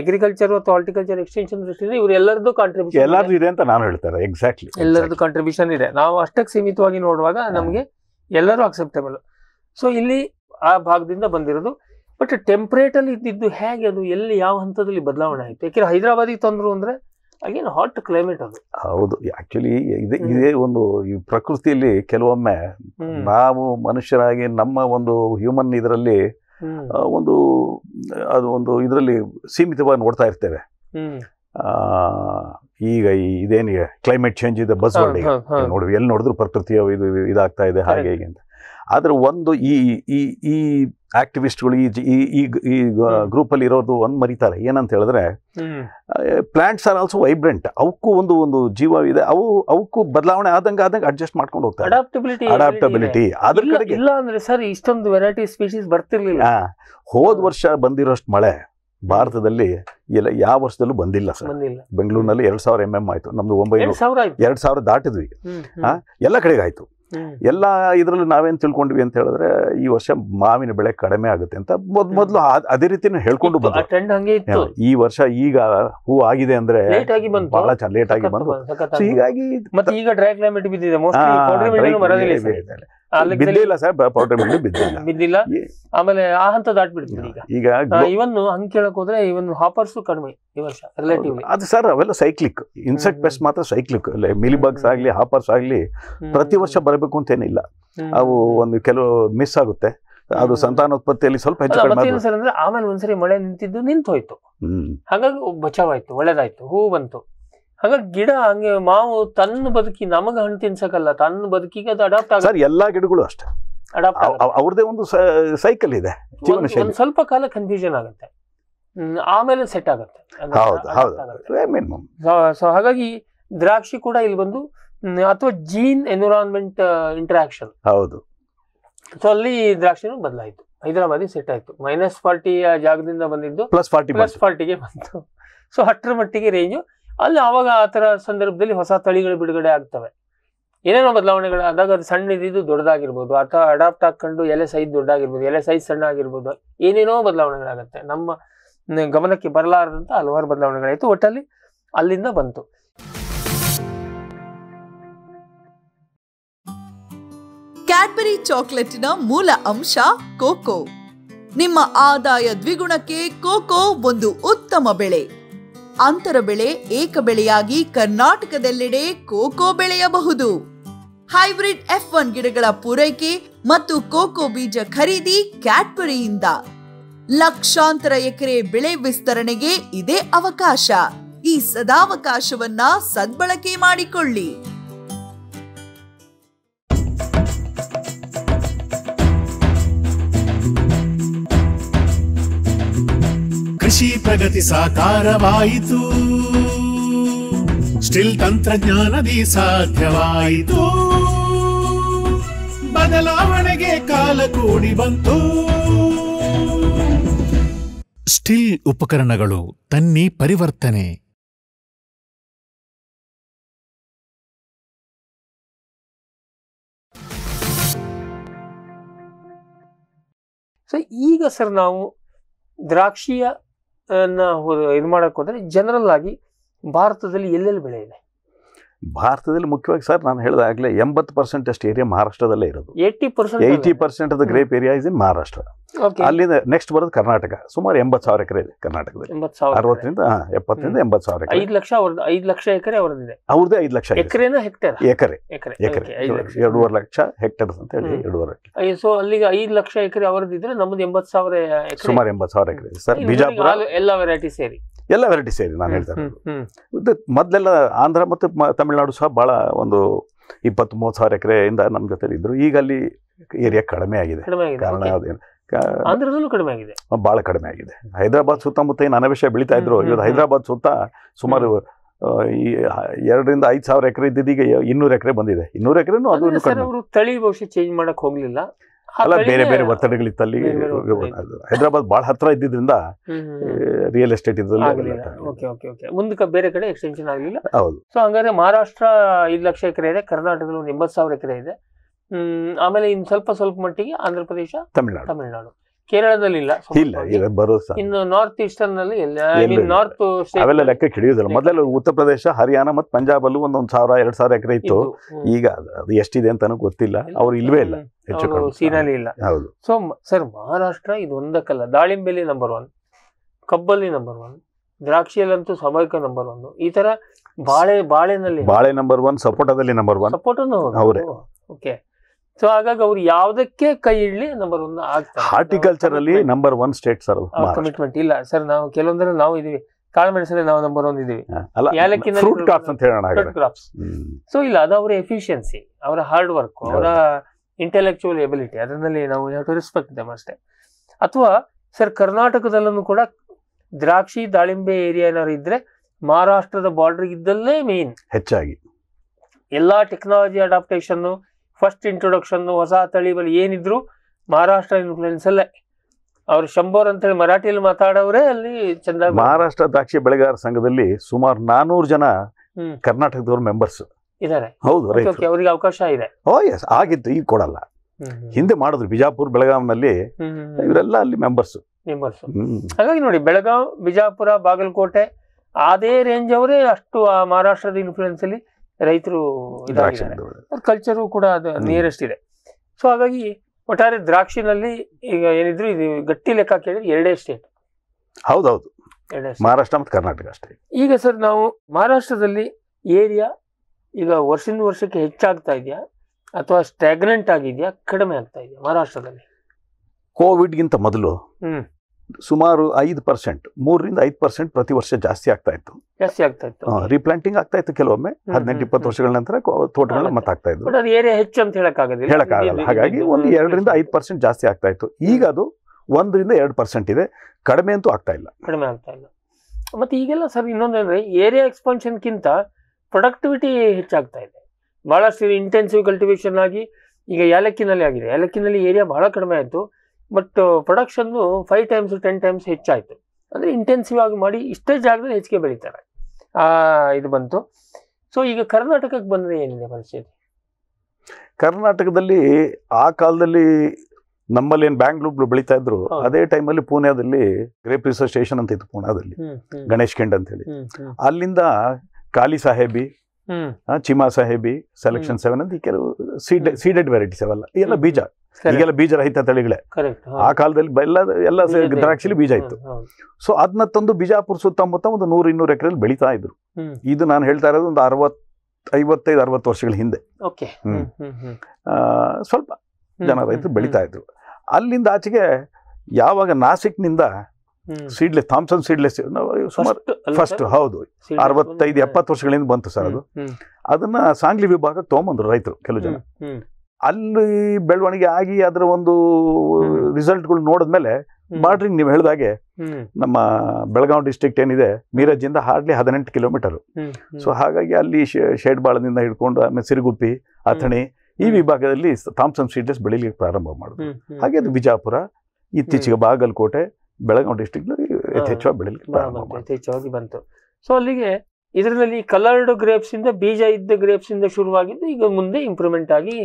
ಅಗ್ರಿಕಲ್ಚರ್ ಮತ್ತು ಹಾರ್ಟಿಕಲ್ಚರ್ ಎಕ್ಸ್ಟೆನ್ಷನ್ ದೃಷ್ಟಿಯಿಂದ ಇವ್ರು ಎಲ್ಲರದ್ದು ಕಾಂಟ್ರಿಬ್ಯೂಷನ್ ಎಲ್ಲರದ್ದು ಇದೆ ಅಂತ ನಾನು ಹೇಳ್ತಾರೆ ಎಕ್ಸಾಕ್ಟ್ಲಿ ಎಲ್ಲರದ್ದು ಕಾಂಟ್ರಿಬ್ಯೂಷನ್ ಇದೆ ನಾವು ಅಷ್ಟಕ್ಕೆ ಸೀಮಿತವಾಗಿ ನೋಡುವಾಗ ನಮಗೆ ಎಲ್ಲರೂ ಅಕ್ಸೆಪ್ಟೇಬಲ್ ಸೊ ಇಲ್ಲಿ ಆ ಭಾಗದಿಂದ ಬಂದಿರೋದು ಬಟ್ ಅಲ್ಲಿ ಇದ್ದಿದ್ದು ಹೇಗೆ ಅದು ಎಲ್ಲಿ ಯಾವ ಹಂತದಲ್ಲಿ ಬದಲಾವಣೆ ಆಯಿತು ಯಾಕೆಂದ್ರೆ ಹೈದರಾಬಾದಿಗೆ ತೊಂದರು ಅಂದರೆ ಅಗೇನ್ ಹಾಟ್ ಕ್ಲೈಮೇಟ್ ಅದು ಹೌದು ಆ್ಯಕ್ಚುಲಿ ಇದೆ ಇದೇ ಒಂದು ಈ ಪ್ರಕೃತಿಯಲ್ಲಿ ಕೆಲವೊಮ್ಮೆ ನಾವು ಮನುಷ್ಯರಾಗಿ ನಮ್ಮ ಒಂದು ಹ್ಯೂಮನ್ ಇದರಲ್ಲಿ ಒಂದು ಅದು ಒಂದು ಇದರಲ್ಲಿ ಸೀಮಿತವಾಗಿ ನೋಡ್ತಾ ಇರ್ತೇವೆ ಈಗ ಇದೇನಿಗೆ ಕ್ಲೈಮೇಟ್ ಚೇಂಜ್ ಇದೆ ಬಸ್ ನೋಡಿ ಎಲ್ಲಿ ನೋಡಿದ್ರು ಪ್ರಕೃತಿಯ ಇದು ಇದಾಗ್ತಾ ಇದೆ ಹಾಗೆ ಹೀಗೆ ಅಂತ ಆದರೆ ಒಂದು ಈ ಈ ಈ ಆಕ್ಟಿವಿಸ್ಟ್ಗಳು ಈ ಈ ಈ ಗ್ರೂಪಲ್ಲಿ ಇರೋದು ಒಂದು ಮರಿತಾರೆ ಏನಂತ ಹೇಳಿದ್ರೆ ಪ್ಲಾಂಟ್ಸ್ ಆರ್ ಆಲ್ಸೋ ವೈಬ್ರೆಂಟ್ ಅವಕ್ಕೂ ಒಂದು ಒಂದು ಜೀವ ಇದೆ ಅವು ಅವಕ್ಕೂ ಬದಲಾವಣೆ ಆದಂಗೆ ಆದಂಗೆ ಅಡ್ಜಸ್ಟ್ ಮಾಡ್ಕೊಂಡು ಹೋಗ್ತಾರೆ ಅಡಾಪ್ಟಬಿಲಿಟಿ ಅಡಾಪ್ಟಬಿಲಿಟಿ ಅದ್ರ ಕಡೆಗೆ ಇಲ್ಲ ಅಂದ್ರೆ ಸರ್ ಇಷ್ಟೊಂದು ವೆರೈಟಿ ಸ್ಪೀಶೀಸ್ ಬರ್ತಿರ್ಲಿಲ್ಲ ಹೋದ ವರ್ಷ ಬಂದಿರೋಷ್ಟು ಮಳೆ ಭಾರತದಲ್ಲಿ ಎಲ್ಲ ಯಾವ ವರ್ಷದಲ್ಲೂ ಬಂದಿಲ್ಲ ಸರ್ ಬೆಂಗಳೂರಿನಲ್ಲಿ ಎರಡು ಸಾವಿರ ಎಮ್ ಎಮ್ ಆಯಿತು ನಮ್ದು ಒಂಬೈನೂರು ಎರಡು ಸಾವಿರ ದಾಟಿದ್ವಿ ಎಲ್ಲ ಕಡೆಗೆ ಆಯಿತು ಎಲ್ಲ ಇದರಲ್ಲಿ ನಾವೇನು ತಿಳ್ಕೊಂಡ್ವಿ ಅಂತ ಹೇಳಿದ್ರೆ ಈ ವರ್ಷ ಮಾವಿನ ಬೆಳೆ ಕಡಿಮೆ ಆಗುತ್ತೆ ಅಂತ ಮೊದ್ ಮೊದಲು ಅದೇ ರೀತಿನೂ ಹೇಳ್ಕೊಂಡು ಬಂದ ಈ ವರ್ಷ ಈಗ ಹೂ ಆಗಿದೆ ಅಂದ್ರೆ ಬಹಳ ಲೇಟ್ ಆಗಿ ಬಂದು ಹೀಗಾಗಿ ಈಗ ಬಿದ್ದಿಲ್ಲ ಸರ್ ಬಿದ್ದಿಲ್ಲ ಆಮೇಲೆ ಆ ಹಂತ ದಾಟ್ಬಿಡ್ತೀವಿ ಈಗ ಈಗ ಇವನ್ ಹಂಗ್ ಕೇಳಕ್ ಹೋದ್ರೆ ಇವನ್ ಹಾಪರ್ಸ್ ಕಡಿಮೆ ಈ ವರ್ಷ ರಿಲೇಟಿವ್ಲಿ ಅದು ಸರ್ ಅವೆಲ್ಲ ಸೈಕ್ಲಿಕ್ ಇನ್ಸೆಕ್ಟ್ ಪೆಸ್ಟ್ ಮಾತ್ರ ಸೈಕ್ಲಿಕ್ ಮಿಲಿ ಬಗ್ಸ್ ಆಗ್ಲಿ ಹಾಪರ್ಸ್ ಆಗ್ಲಿ ಪ್ರತಿ ವರ್ಷ ಬರಬೇಕು ಅಂತ ಏನಿಲ್ಲ ಅವು ಒಂದು ಕೆಲವು ಮಿಸ್ ಆಗುತ್ತೆ ಅದು ಸಂತಾನೋತ್ಪತ್ತಿಯಲ್ಲಿ ಸ್ವಲ್ಪ ಹೆಚ್ಚು ಸರ್ ಅಂದ್ರೆ ಆಮೇಲೆ ಒಂದ್ಸರಿ ಮಳೆ ನಿಂತಿದ್ದು ನಿಂತು ಹೋಯ್ತು ಹಾಗಾಗಿ ಆಯ್ತು ಒಳ್ಳೇದಾಯ್ತು ಹೂ ಬಂತು ಹಾಗಾಗಿ ಗಿಡ ಹಂಗೆ ಮಾವು ತನ್ನ ಬದುಕಿ ನಮಗೆ ಹಣ್ಣು ತಿನ್ಸಕ್ಕಲ್ಲ ತನ್ನ ಬದುಕಿಗೆ ಅದು ಅಡಾಪ್ಟ್ ಆಗ ಸರ್ ಎಲ್ಲಾ ಗಿಡಗಳು ಅಷ್ಟೇ ಅಡಾಪ್ಟ್ ಅವ್ರದೇ ಒಂದು ಸೈಕಲ್ ಇದೆ ಒಂದು ಸ್ವಲ್ಪ ಕಾಲ ಕನ್ಫ್ಯೂಷನ್ ಆಗುತ್ತೆ ಆಮೇಲೆ ಸೆಟ್ ಆಗುತ್ತೆ ಸೊ ಹಾಗಾಗಿ ದ್ರಾಕ್ಷಿ ಕೂಡ ಇಲ್ಲಿ ಬಂದು ಅಥವಾ ಜೀನ್ ಎನ್ವಿರಾನ್ಮೆಂಟ್ ಇಂಟ್ರಾಕ್ಷನ್ ಹೌದು ಸೊ ಅಲ್ಲಿ ದ್ರಾಕ್ಷಿನೂ ಬದಲಾಯಿತು ಹೈದರಾಬಾದಿ ಸೆಟ್ ಆಯ್ತು ಮೈನಸ್ ಫಾರ್ಟಿಯ ಜಾಗದಿಂದ ಬಂದಿದ್ದು ಪ್ಲಸ್ ಫಾರ್ಟಿ ಪ್ಲಸ್ ಫಾರ್ಟಿಗೆ ಬಂತು ಸೊ ಅಷ್ಟರ ಮಟ್ಟಿಗೆ ರೇಂಜು ಅಲ್ಲಿ ಅವಾಗ ಆ ಥರ ಸಂದರ್ಭದಲ್ಲಿ ಹೊಸ ತಳಿಗಳು ಬಿಡುಗಡೆ ಆಗ್ತವೆ ಏನೇನೋ ಬದಲಾವಣೆಗಳು ಆದಾಗ ಅದು ಸಣ್ಣ ಇದ್ದು ದೊಡ್ಡದಾಗಿರ್ಬೋದು ಅಥವಾ ಅಡಾಪ್ಟ್ ಹಾಕೊಂಡು ಎಲೆ ಸೈಜ್ ದೊಡ್ಡಾಗಿರ್ಬೋದು ಎಲೆ ಸೈಜ್ ಸಣ್ಣ ಆಗಿರ್ಬೋದು ಏನೇನೋ ಬದಲಾವಣೆಗಳಾಗುತ್ತೆ ನಮ್ಮ ಗಮನಕ್ಕೆ ಬರಲಾರದಂತ ಹಲವಾರು ಬದಲಾವಣೆಗಳಾಯಿತು ಒಟ್ಟಲ್ಲಿ ಅಲ್ಲಿಂದ ಬಂತು ಕ್ಯಾಡ್ಬರಿ ಚಾಕ್ಲೇಟಿನ ಮೂಲ ಅಂಶ ಕೋಕೋ ನಿಮ್ಮ ಆದಾಯ ದ್ವಿಗುಣಕ್ಕೆ ಕೋಕೋ ಒಂದು ಉತ್ತಮ ಬೆಳೆ ಅಂತರ ಬೆಳೆ ಏಕ ಬೆಳೆಯಾಗಿ ಕರ್ನಾಟಕದೆಲ್ಲೆಡೆ ಕೋಕೋ ಬೆಳೆಯಬಹುದು ಹೈಬ್ರಿಡ್ ಎಫ್ ಒನ್ ಗಿಡಗಳ ಪೂರೈಕೆ ಮತ್ತು ಕೋಕೋ ಬೀಜ ಖರೀದಿ ಕ್ಯಾಟ್ಬರಿಯಿಂದ ಲಕ್ಷಾಂತರ ಎಕರೆ ಬೆಳೆ ವಿಸ್ತರಣೆಗೆ ಇದೇ ಅವಕಾಶ ಈ ಸದಾವಕಾಶವನ್ನ ಸದ್ಬಳಕೆ ಮಾಡಿಕೊಳ್ಳಿ ಪ್ರಗತಿ ಸಾಕಾರವಾಯಿತು ಸ್ಟಿಲ್ ತಂತ್ರಜ್ಞಾನದಿ ಸಾಧ್ಯವಾಯಿತು ಬದಲಾವಣೆಗೆ ಕಾಲ ಕೂಡಿ ಬಂತು ಸ್ಟಿಲ್ ಉಪಕರಣಗಳು ತನ್ನಿ ಪರಿವರ್ತನೆ ಸೊ ಈಗ ಸರ್ ನಾವು ದ್ರಾಕ್ಷಿಯ ಇದು ಮಾಡಕ್ಕೆ ಹೋದರೆ ಜನರಲ್ ಆಗಿ ಭಾರತದಲ್ಲಿ ಎಲ್ಲೆಲ್ಲಿ ಬೆಳೆ ಇದೆ ಭಾರತದಲ್ಲಿ ಮುಖ್ಯವಾಗಿ ಸರ್ ನಾನು ಹೇಳಿದಾಗಲೇ ಎಂಬತ್ತು ಪರ್ಸೆಂಟ್ ಅಷ್ಟು ಏರಿಯಾ ಮಹಾರಾಷ್ಟ್ರದಲ್ಲೇ ಇರೋದು eighty percent eighty percent of the grape area is in Maharashtra ಅಲ್ಲಿಂದ ನೆಕ್ಸ್ಟ್ ಬರೋದು ಕರ್ನಾಟಕ ಸುಮಾರು ಎಂಬತ್ತು ಸಾವಿರ ಎಕರೆ ಇದೆ ಕರ್ನಾಟಕದಲ್ಲಿ ಅರವತ್ತರಿಂದ ಎಪ್ಪತ್ತರಿಂದ ಎಂಬತ್ತು ಸಾವಿರ ಐದು ಲಕ್ಷ ಐದು ಲಕ್ಷ ಎಕರೆ ಅವ್ರದ್ದಿದೆ ಅವ್ರದ್ದೇ ಐದು ಲಕ್ಷ ಎಕರೆನ ಹೆಕ್ಟೇರ್ ಎಕರೆ ಎಕರೆ ಎಕರೆ ಎರಡೂವರೆ ಲಕ್ಷ ಹೆಕ್ಟೇರ್ಸ್ ಅಂತ ಹೇಳಿ ಎರಡೂವರೆ ಲಕ್ಷ ಸೊ ಅಲ್ಲಿಗೆ ಐದು ಲಕ್ಷ ಎಕರೆ ಅವ್ರದ್ದಿದ್ರೆ ನಮ್ಮದು ಎಂಬತ್ತು ಸಾವಿರ ಸುಮಾರು ಎಂಬತ್ತು ಸಾವಿರ ಎಕರೆ ಸರ್ ಬಿಜಾಪುರ ಎಲ್ಲ ವೆರೈಟಿ ಸೇರಿ ಎಲ್ಲ ವೆರೈಟಿ ಸೇರಿ ನಾನು ಹೇಳ್ತೇನೆ ಮೊದಲೆಲ್ಲ ಆಂಧ್ರ ಮತ್ತು ತಮಿಳುನಾಡು ಸಹ ಭಾಳ ಒಂದು ಇಪ್ಪತ್ತು ಮೂವತ್ತು ಸಾವಿರ ಎಕರೆಯಿಂದ ನಮ್ಮ ಜೊತೆ ಇದ್ರು ಈಗ ಅಲ್ಲಿ ಏರಿಯಾ ಕಡಿಮೆ ಆಗಿದೆ ಕಾರಣ ಅದೇನು ಆಂಧ್ರದಲ್ಲೂ ಕಡಿಮೆ ಆಗಿದೆ ಹೈದರಾಬಾದ್ ಸುತ್ತಮುತ್ತ ಏನು ಅನವೇಶ ಬೆಳೀತಾ ಇದ್ರು ಇವತ್ತು ಹೈದರಾಬಾದ್ ಸುತ್ತ ಸುಮಾರು ಈ ಎರಡರಿಂದ ಐದು ಸಾವಿರ ಎಕರೆ ಇದ್ದಿದ್ದೀಗ ಇನ್ನೂರು ಎಕರೆ ಬಂದಿದೆ ಇನ್ನೂರು ಎಕರೆನೂ ಅದು ತಳಿ ಬಹುಶಃ ಚೇಂಜ್ ಮಾಡಕ್ಕೆ ಹೋಗಲಿಲ್ಲ ಅಲ್ಲ ಬೇರೆ ಬೇರೆ ಒತ್ತಡಗಳಿತ್ತು ಅಲ್ಲಿ ಹೈದರಾಬಾದ್ ಭಾಳ ಹತ್ರ ಇದ್ದಿದ್ರಿಂದ ರಿಯಲ್ ಎಸ್ಟೇಟ್ ಇದ್ರಲ್ಲಿ ಬೇರೆ ಕಡೆ ಎಕ್ಸ್ಟೆನ್ಷನ್ ಆಗಲಿಲ್ಲ ಹೌದು ಸೊ ಹಂಗಾದ್ರೆ ಮಹಾರಾಷ್ಟ್ರ ಐದು ಲಕ್ಷ ಎಕರೆ ಇದೆ ಕರ್ನಾಟಕದಲ್ಲಿ ಒಂದು ಎಂಬತ್ತು ಸಾವಿರ ಎಕರೆ ಇದೆ ಆಮೇಲೆ ಇನ್ ಸ್ವಲ್ಪ ಸ್ವಲ್ಪ ಮಟ್ಟಿಗೆ ಆಂಧ್ರ ಪ್ರದೇಶ ತಮಿಳ್ನಾಡು ತಮಿಳ್ನಾಡು ಕೇರಳದಲ್ಲಿ ಇಲ್ಲ ಇಲ್ಲ ಇಲ್ಲ ಇನ್ನು ನಾರ್ತ್ ಈಸ್ಟರ್ನ್ ನಲ್ಲಿ ನಾರ್ತ್ ಅವೆಲ್ಲ ಲೆಕ್ಕಕ್ಕೆ ಹಿಡಿಯುವುದಿಲ್ಲ ಮೊದಲು ಉತ್ತರ ಪ್ರದೇಶ ಹರಿಯಾಣ ಮತ್ತು ಪಂಜಾಬ್ ಅಲ್ಲೂ ಒಂದ್ ಸಾವಿರ ಎರಡ್ ಸಾವಿರ ಎಕರೆ ಇತ್ತು ಈಗ ಅದು ಎಷ್ಟಿದೆ ಅಂತ ಗೊತ್ತಿಲ್ಲ ಅವ್ರು ಇಲ್ವೇ ಇಲ್ಲ ಹೆಚ್ಚು ಸೀನಲ್ಲಿ ಇಲ್ಲ ಹೌದು ಸೊ ಸರ್ ಮಹಾರಾಷ್ಟ್ರ ಇದು ಒಂದಕ್ಕಲ್ಲ ದಾಳಿಂಬೆಲಿ ನಂಬರ್ ಒನ್ ಕಬ್ಬಲ್ಲಿ ನಂಬರ್ ಒನ್ ದ್ರಾಕ್ಷಿಯಲ್ಲಂತೂ ಸ್ವಾಭಾವಿಕ ನಂಬರ್ ಒನ್ ಈ ತರ ಬಾಳೆ ಬಾಳೆನಲ್ಲಿ ಬಾಳೆ ನಂಬರ್ ಒನ್ ಸಪೋಟದಲ್ಲಿ ನಂಬರ್ ಒನ್ ಸಪೋಟನು ಅವರೇ ಓಕೆ ಸೊ ಹಾಗಾಗಿ ಅವ್ರು ಯಾವ್ದಕ್ಕೆ ಕೈ ಇಡ್ಲಿ ನಂಬರ್ ಒನ್ ಆಗ್ತಾರೆ ಹಾರ್ಟಿಕಲ್ಚರ್ ಅಲ್ಲಿ number one state sir commitment ಇಲ್ಲ ಸರ್ ನಾವು ಕೆಲವೊಂದ್ರೆ ನಾವು ಇದೀವಿ ಕಾಳು ಮೆಣಸಲ್ಲಿ ನಾವು ನಂಬರ್ ಒನ್ ಇದೀವಿ ಫ್ರೂಟ್ ಕ್ರಾಪ್ಸ್ ಅಂತ ಹೇಳೋಣ ಸೊ ಇಲ್ಲ ಅದು ಅವರ ಎಫಿಷಿಯನ್ಸಿ ಅವರ ಹಾರ್ಡ್ ವರ್ಕ್ ಅವರ ಇಂಟೆಲೆಕ್ಚುಯಲ್ ಎಬಿಲಿಟಿ ಅದರಲ್ಲಿ ನಾವು ಯಾವ ಟು ರೆಸ್ಪೆಕ್ಟ್ ಇದೆ ಅಷ್ಟೇ ಅಥವಾ ಸರ್ ಕರ್ನಾಟಕದಲ್ಲೂ ಕೂಡ ದ್ರಾಕ್ಷಿ ದಾಳಿಂಬೆ ಏರಿಯಾ ಏನಾದ್ರು ಇದ್ರೆ ಮಹಾರಾಷ್ಟ್ರದ ಬಾರ್ಡರ್ ಇದ್ದಲ್ಲೇ ಮೇನ್ ಹೆಚ್ಚಾಗಿ ಎಲ್ಲಾ ಟೆಕ್ನಾಲಜಿ ಅಡಾಪ್ಟೇಷನ್ ಫಸ್ಟ್ ಇಂಟ್ರೊಡಕ್ಷನ್ ಹೊಸ ಬಳಿ ಏನಿದ್ರು ಮಹಾರಾಷ್ಟ್ರ ಇನ್ಫ್ಲುಯೆನ್ಸ್ ಅಲ್ಲೇ ಅವ್ರು ಶಂಬೋರ್ ಅಂತೇಳಿ ಮರಾಠಿಯಲ್ಲಿ ಮಾತಾಡೋರೇ ಅಲ್ಲಿ ಚಂದ ಮಹಾರಾಷ್ಟ್ರ ದ್ರಾಕ್ಷಿ ಬೆಳೆಗಾರ ಸಂಘದಲ್ಲಿ ಸುಮಾರು ನಾನೂರು ಜನ ಕರ್ನಾಟಕದವ್ರ ಮೆಂಬರ್ಸ್ ಇದಾರೆ ಹೌದು ಅವರಿಗೆ ಅವಕಾಶ ಇದೆ ಓ ಎಸ್ ಆಗಿತ್ತು ಈಗ ಕೊಡಲ್ಲ ಹಿಂದೆ ಮಾಡಿದ್ರು ಬಿಜಾಪುರ ಬೆಳಗಾವಿನಲ್ಲಿ ಇವರೆಲ್ಲ ಅಲ್ಲಿ ಮೆಂಬರ್ಸ್ ಮೆಂಬರ್ಸ್ ಹಾಗಾಗಿ ನೋಡಿ ಬೆಳಗಾವ್ ಬಿಜಾಪುರ ಬಾಗಲಕೋಟೆ ಅದೇ ರೇಂಜ್ ಅವರೇ ಅಷ್ಟು ಆ ಮಹಾರಾಷ್ಟ್ರದ ಇನ್ಫ್ಲೂಯೆನ್ಸ್ ಅಲ್ಲಿ ರೈತರು ಇದಾಗಿದ್ದಾರೆ ಕಲ್ಚರು ಕೂಡ ಅದು ನಿಯರೆಸ್ಟ್ ಇದೆ ಸೊ ಹಾಗಾಗಿ ಒಟ್ಟಾರೆ ದ್ರಾಕ್ಷಿನಲ್ಲಿ ಈಗ ಏನಿದ್ರು ಇದು ಗಟ್ಟಿ ಲೆಕ್ಕ ಕೇಳಿದ್ರೆ ಎರಡೇ ಸ್ಟೇಟ್ ಹೌದೌದು ಮಹಾರಾಷ್ಟ್ರ ಮತ್ತು ಕರ್ನಾಟಕ ಅಷ್ಟೇ ಈಗ ಸರ್ ನಾವು ಮಹಾರಾಷ್ಟ್ರದಲ್ಲಿ ಏರಿಯಾ ಈಗ ವರ್ಷದಿಂದ ವರ್ಷಕ್ಕೆ ಹೆಚ್ಚಾಗ್ತಾ ಇದೆಯಾ ಅಥವಾ ಸ್ಟ್ಯಾಗ್ನೆಂಟ್ ಆಗಿದೆಯಾ ಕಡಿಮೆ ಆಗ್ತಾ ಇದೆಯಾ ಮಹಾರಾಷ್ಟ್ರದಲ್ಲಿ ಕೋವಿಡ್ಗಿಂತ ಮೊದಲು ಸುಮಾರು ಐದು ಪರ್ಸೆಂಟ್ ಮೂರರಿಂದ ಐದು ಪರ್ಸೆಂಟ್ ಪ್ರತಿ ವರ್ಷ ಜಾಸ್ತಿ ಆಗ್ತಾ ಇತ್ತು ಜಾಸ್ತಿ ಆಗ್ತಾ ಇತ್ತು ರೀಪ್ಲಾಂಟಿಂಗ್ ಆಗ್ತಾ ಇತ್ತು ಕೆಲವೊಮ್ಮೆ ಹದಿನೆಂಟು ಇಪ್ಪತ್ತು ವರ್ಷಗಳ ನಂತರ ತೋಟಗಳನ್ನ ಮತ್ತಾಗ್ತಾ ಇದ್ರು ಏರಿಯಾ ಹೆಚ್ಚು ಅಂತ ಹೇಳಕ್ಕಾಗಲ್ಲ ಹಾಗಾಗಿ ಒಂದು ಎರಡರಿಂದ ಐದು ಪರ್ಸೆಂಟ್ ಜಾಸ್ತಿ ಆಗ್ತಾ ಇತ್ತು ಈಗ ಅದು ಒಂದರಿಂದ ಎರಡು ಪರ್ಸೆಂಟ್ ಇದೆ ಕಡಿಮೆ ಅಂತೂ ಆಗ್ತಾ ಇಲ್ಲ ಕಡಿಮೆ ಆಗ್ತಾ ಇಲ್ಲ ಮತ್ತೆ ಈಗೆಲ್ಲ ಸರ್ ಇನ್ನೊಂದೇನಂದ್ರೆ ಏರಿಯಾ ಎಕ್ಸ್ಪಾನ್ಷನ್ಗಿಂತ ಪ್ರೊಡಕ್ಟಿವಿಟಿ ಹೆಚ್ಚಾಗ್ತಾ ಇದೆ ಬಹಳಷ್ಟು ಇಂಟೆನ್ಸಿವ್ ಕಲ್ಟಿವೇಶನ್ ಆಗಿ ಈಗ ಯಾಲಕ್ಕಿನಲ್ಲಿ ಆಗಿದೆ ಯಾಲಕ್ಕಿನಲ್ಲಿ ಏರಿಯಾ ಬಹಳ ಕಡಿಮೆ ಆಯಿತು but production five times ten times ಹೆಚ್ಚಾಯಿತು ಅಂದ್ರೆ ಇಂಟೆನ್ಸಿವ್ ಆಗಿ ಮಾಡಿ ಇಷ್ಟೇ ಜಾಗದಲ್ಲಿ ಹೆಚ್ಚಿಗೆ ಬೆಳೀತಾರೆ ಇದು ಬಂತು ಸೊ ಈಗ ಕರ್ನಾಟಕಕ್ಕೆ ಬಂದರೆ ಏನಿದೆ ಪರಿಸ್ಥಿತಿ ಕರ್ನಾಟಕದಲ್ಲಿ ಆ ಕಾಲದಲ್ಲಿ ನಮ್ಮಲ್ಲಿ ಏನು ಬ್ಯಾಂಗ್ಳೂರ್ ಬೆಳೀತಾ ಇದ್ರು ಅದೇ ಟೈಮಲ್ಲಿ ಪುಣೆದಲ್ಲಿ ಗ್ರೇಪ್ ರಿಸರ್ಚ್ ಸ್ಟೇಷನ್ ಅಂತ ಇತ್ತು ಪುಣೆದಲ್ಲಿ ಗಣೇಶ್ ಕೆಂಡ್ ಅಂತ ಹೇಳಿ ಅಲ್ಲಿಂದ ಕಾಲಿ ಸಾಹೇಬಿ ಚಿಮಾ ಸಾಹೇಬಿ ಸೆಲೆಕ್ಷನ್ ಸೆವೆನ್ ಅಂತ ಕೆಲವು ಸೀಡೆಡ್ ಸೀಡೆಡ್ ವೆರೈಟೀಸ್ ಅವೆಲ್ಲ ಎಲ್ಲ ಬೀಜ ಈಗೆಲ್ಲ ರಹಿತ ತಳಿಗಳೇ ಆ ಕಾಲದಲ್ಲಿ ಎಲ್ಲ ಎಲ್ಲ ದ್ರಾಕ್ಷಿಲಿ ಬೀಜ ಇತ್ತು ಸೊ ಅದನ್ನ ತಂದು ಬಿಜಾಪುರ ಸುತ್ತಮುತ್ತ ಒಂದು ನೂರು ಇನ್ನೂರು ಎಕರೆಲಿ ಬೆಳೀತಾ ಇದ್ರು ಇದು ನಾನು ಹೇಳ್ತಾ ಇರೋದು ಒಂದು ಅರವತ್ ಐವತ್ತೈದು ಅರವತ್ತು ವರ್ಷಗಳ ಹಿಂದೆ ಸ್ವಲ್ಪ ಜನ ರೈತರು ಬೆಳೀತಾ ಇದ್ರು ಅಲ್ಲಿಂದ ಆಚೆಗೆ ಯಾವಾಗ ನಾಸಿಕ್ನಿಂದ ಸೀಡ್ಲೆ ಥಾಮ್ಸನ್ ಸೀಡ್ಲೆಸ್ ಸುಮಾರು ಫಸ್ಟ್ ಹೌದು ಅರವತ್ತೈದು ಎಪ್ಪತ್ತು ವರ್ಷಗಳಿಂದ ಬಂತು ಸರ್ ಅದು ಅದನ್ನ ಸಾಂಗ್ಲಿ ವಿಭಾಗಕ್ಕೆ ತಗೊಂಬಂದ್ರು ರೈತರು ಕೆಲವು ಜನ ಅಲ್ಲಿ ಬೆಳವಣಿಗೆ ಆಗಿ ಅದರ ಒಂದು ರಿಸಲ್ಟ್ಗಳು ನೋಡಿದ್ಮೇಲೆ ಮಾಡ್ರಿಂಗ್ ನೀವು ಹೇಳಿದಾಗೆ ನಮ್ಮ ಬೆಳಗಾವಿ ಡಿಸ್ಟ್ರಿಕ್ಟ್ ಏನಿದೆ ಮೀರಜ್ಜಿಂದ ಹಾರ್ಡ್ಲಿ ಹದಿನೆಂಟು ಕಿಲೋಮೀಟರ್ ಸೊ ಹಾಗಾಗಿ ಅಲ್ಲಿ ಶೇಡ್ ಬಾಳದಿಂದ ಹಿಡ್ಕೊಂಡು ಆಮೇಲೆ ಸಿರುಗುಪ್ಪಿ ಅಥಣಿ ಈ ವಿಭಾಗದಲ್ಲಿ ಥಾಮ್ಸನ್ ಸೀಡ್ಲೆಸ್ ಬೆಳಿಲಿಕ್ಕೆ ಪ್ರಾರಂಭ ಮಾಡೋದು ಹಾಗೆ ಅದು ಬಿಜಾಪುರ ಇತ್ತೀಚೆಗೆ ಬಾಗಲಕೋಟೆ ಬೆಳಗಾವಿ ಡಿಸ್ಟ್ರಿಕ್ಟ್ ಯಥೇಚ್ಛವಾಗಿ ಬೆಳಿಲಿಕ್ಕೆ ಬಂತು ಸೊ ಅಲ್ಲಿಗೆ ಇದರಲ್ಲಿ ಕಲರ್ಡ್ ಗ್ರೇಪ್ಸ್ ಇಂದ ಬೀಜ ಇದ್ದ ಗ್ರೇಪ್ಸ್ ಇಂದ ಶುರುವಾಗಿದ್ದು ಈಗ ಮುಂದೆ ಇಂಪ್ರೂವ್ಮೆಂಟ್ ಆಗಿ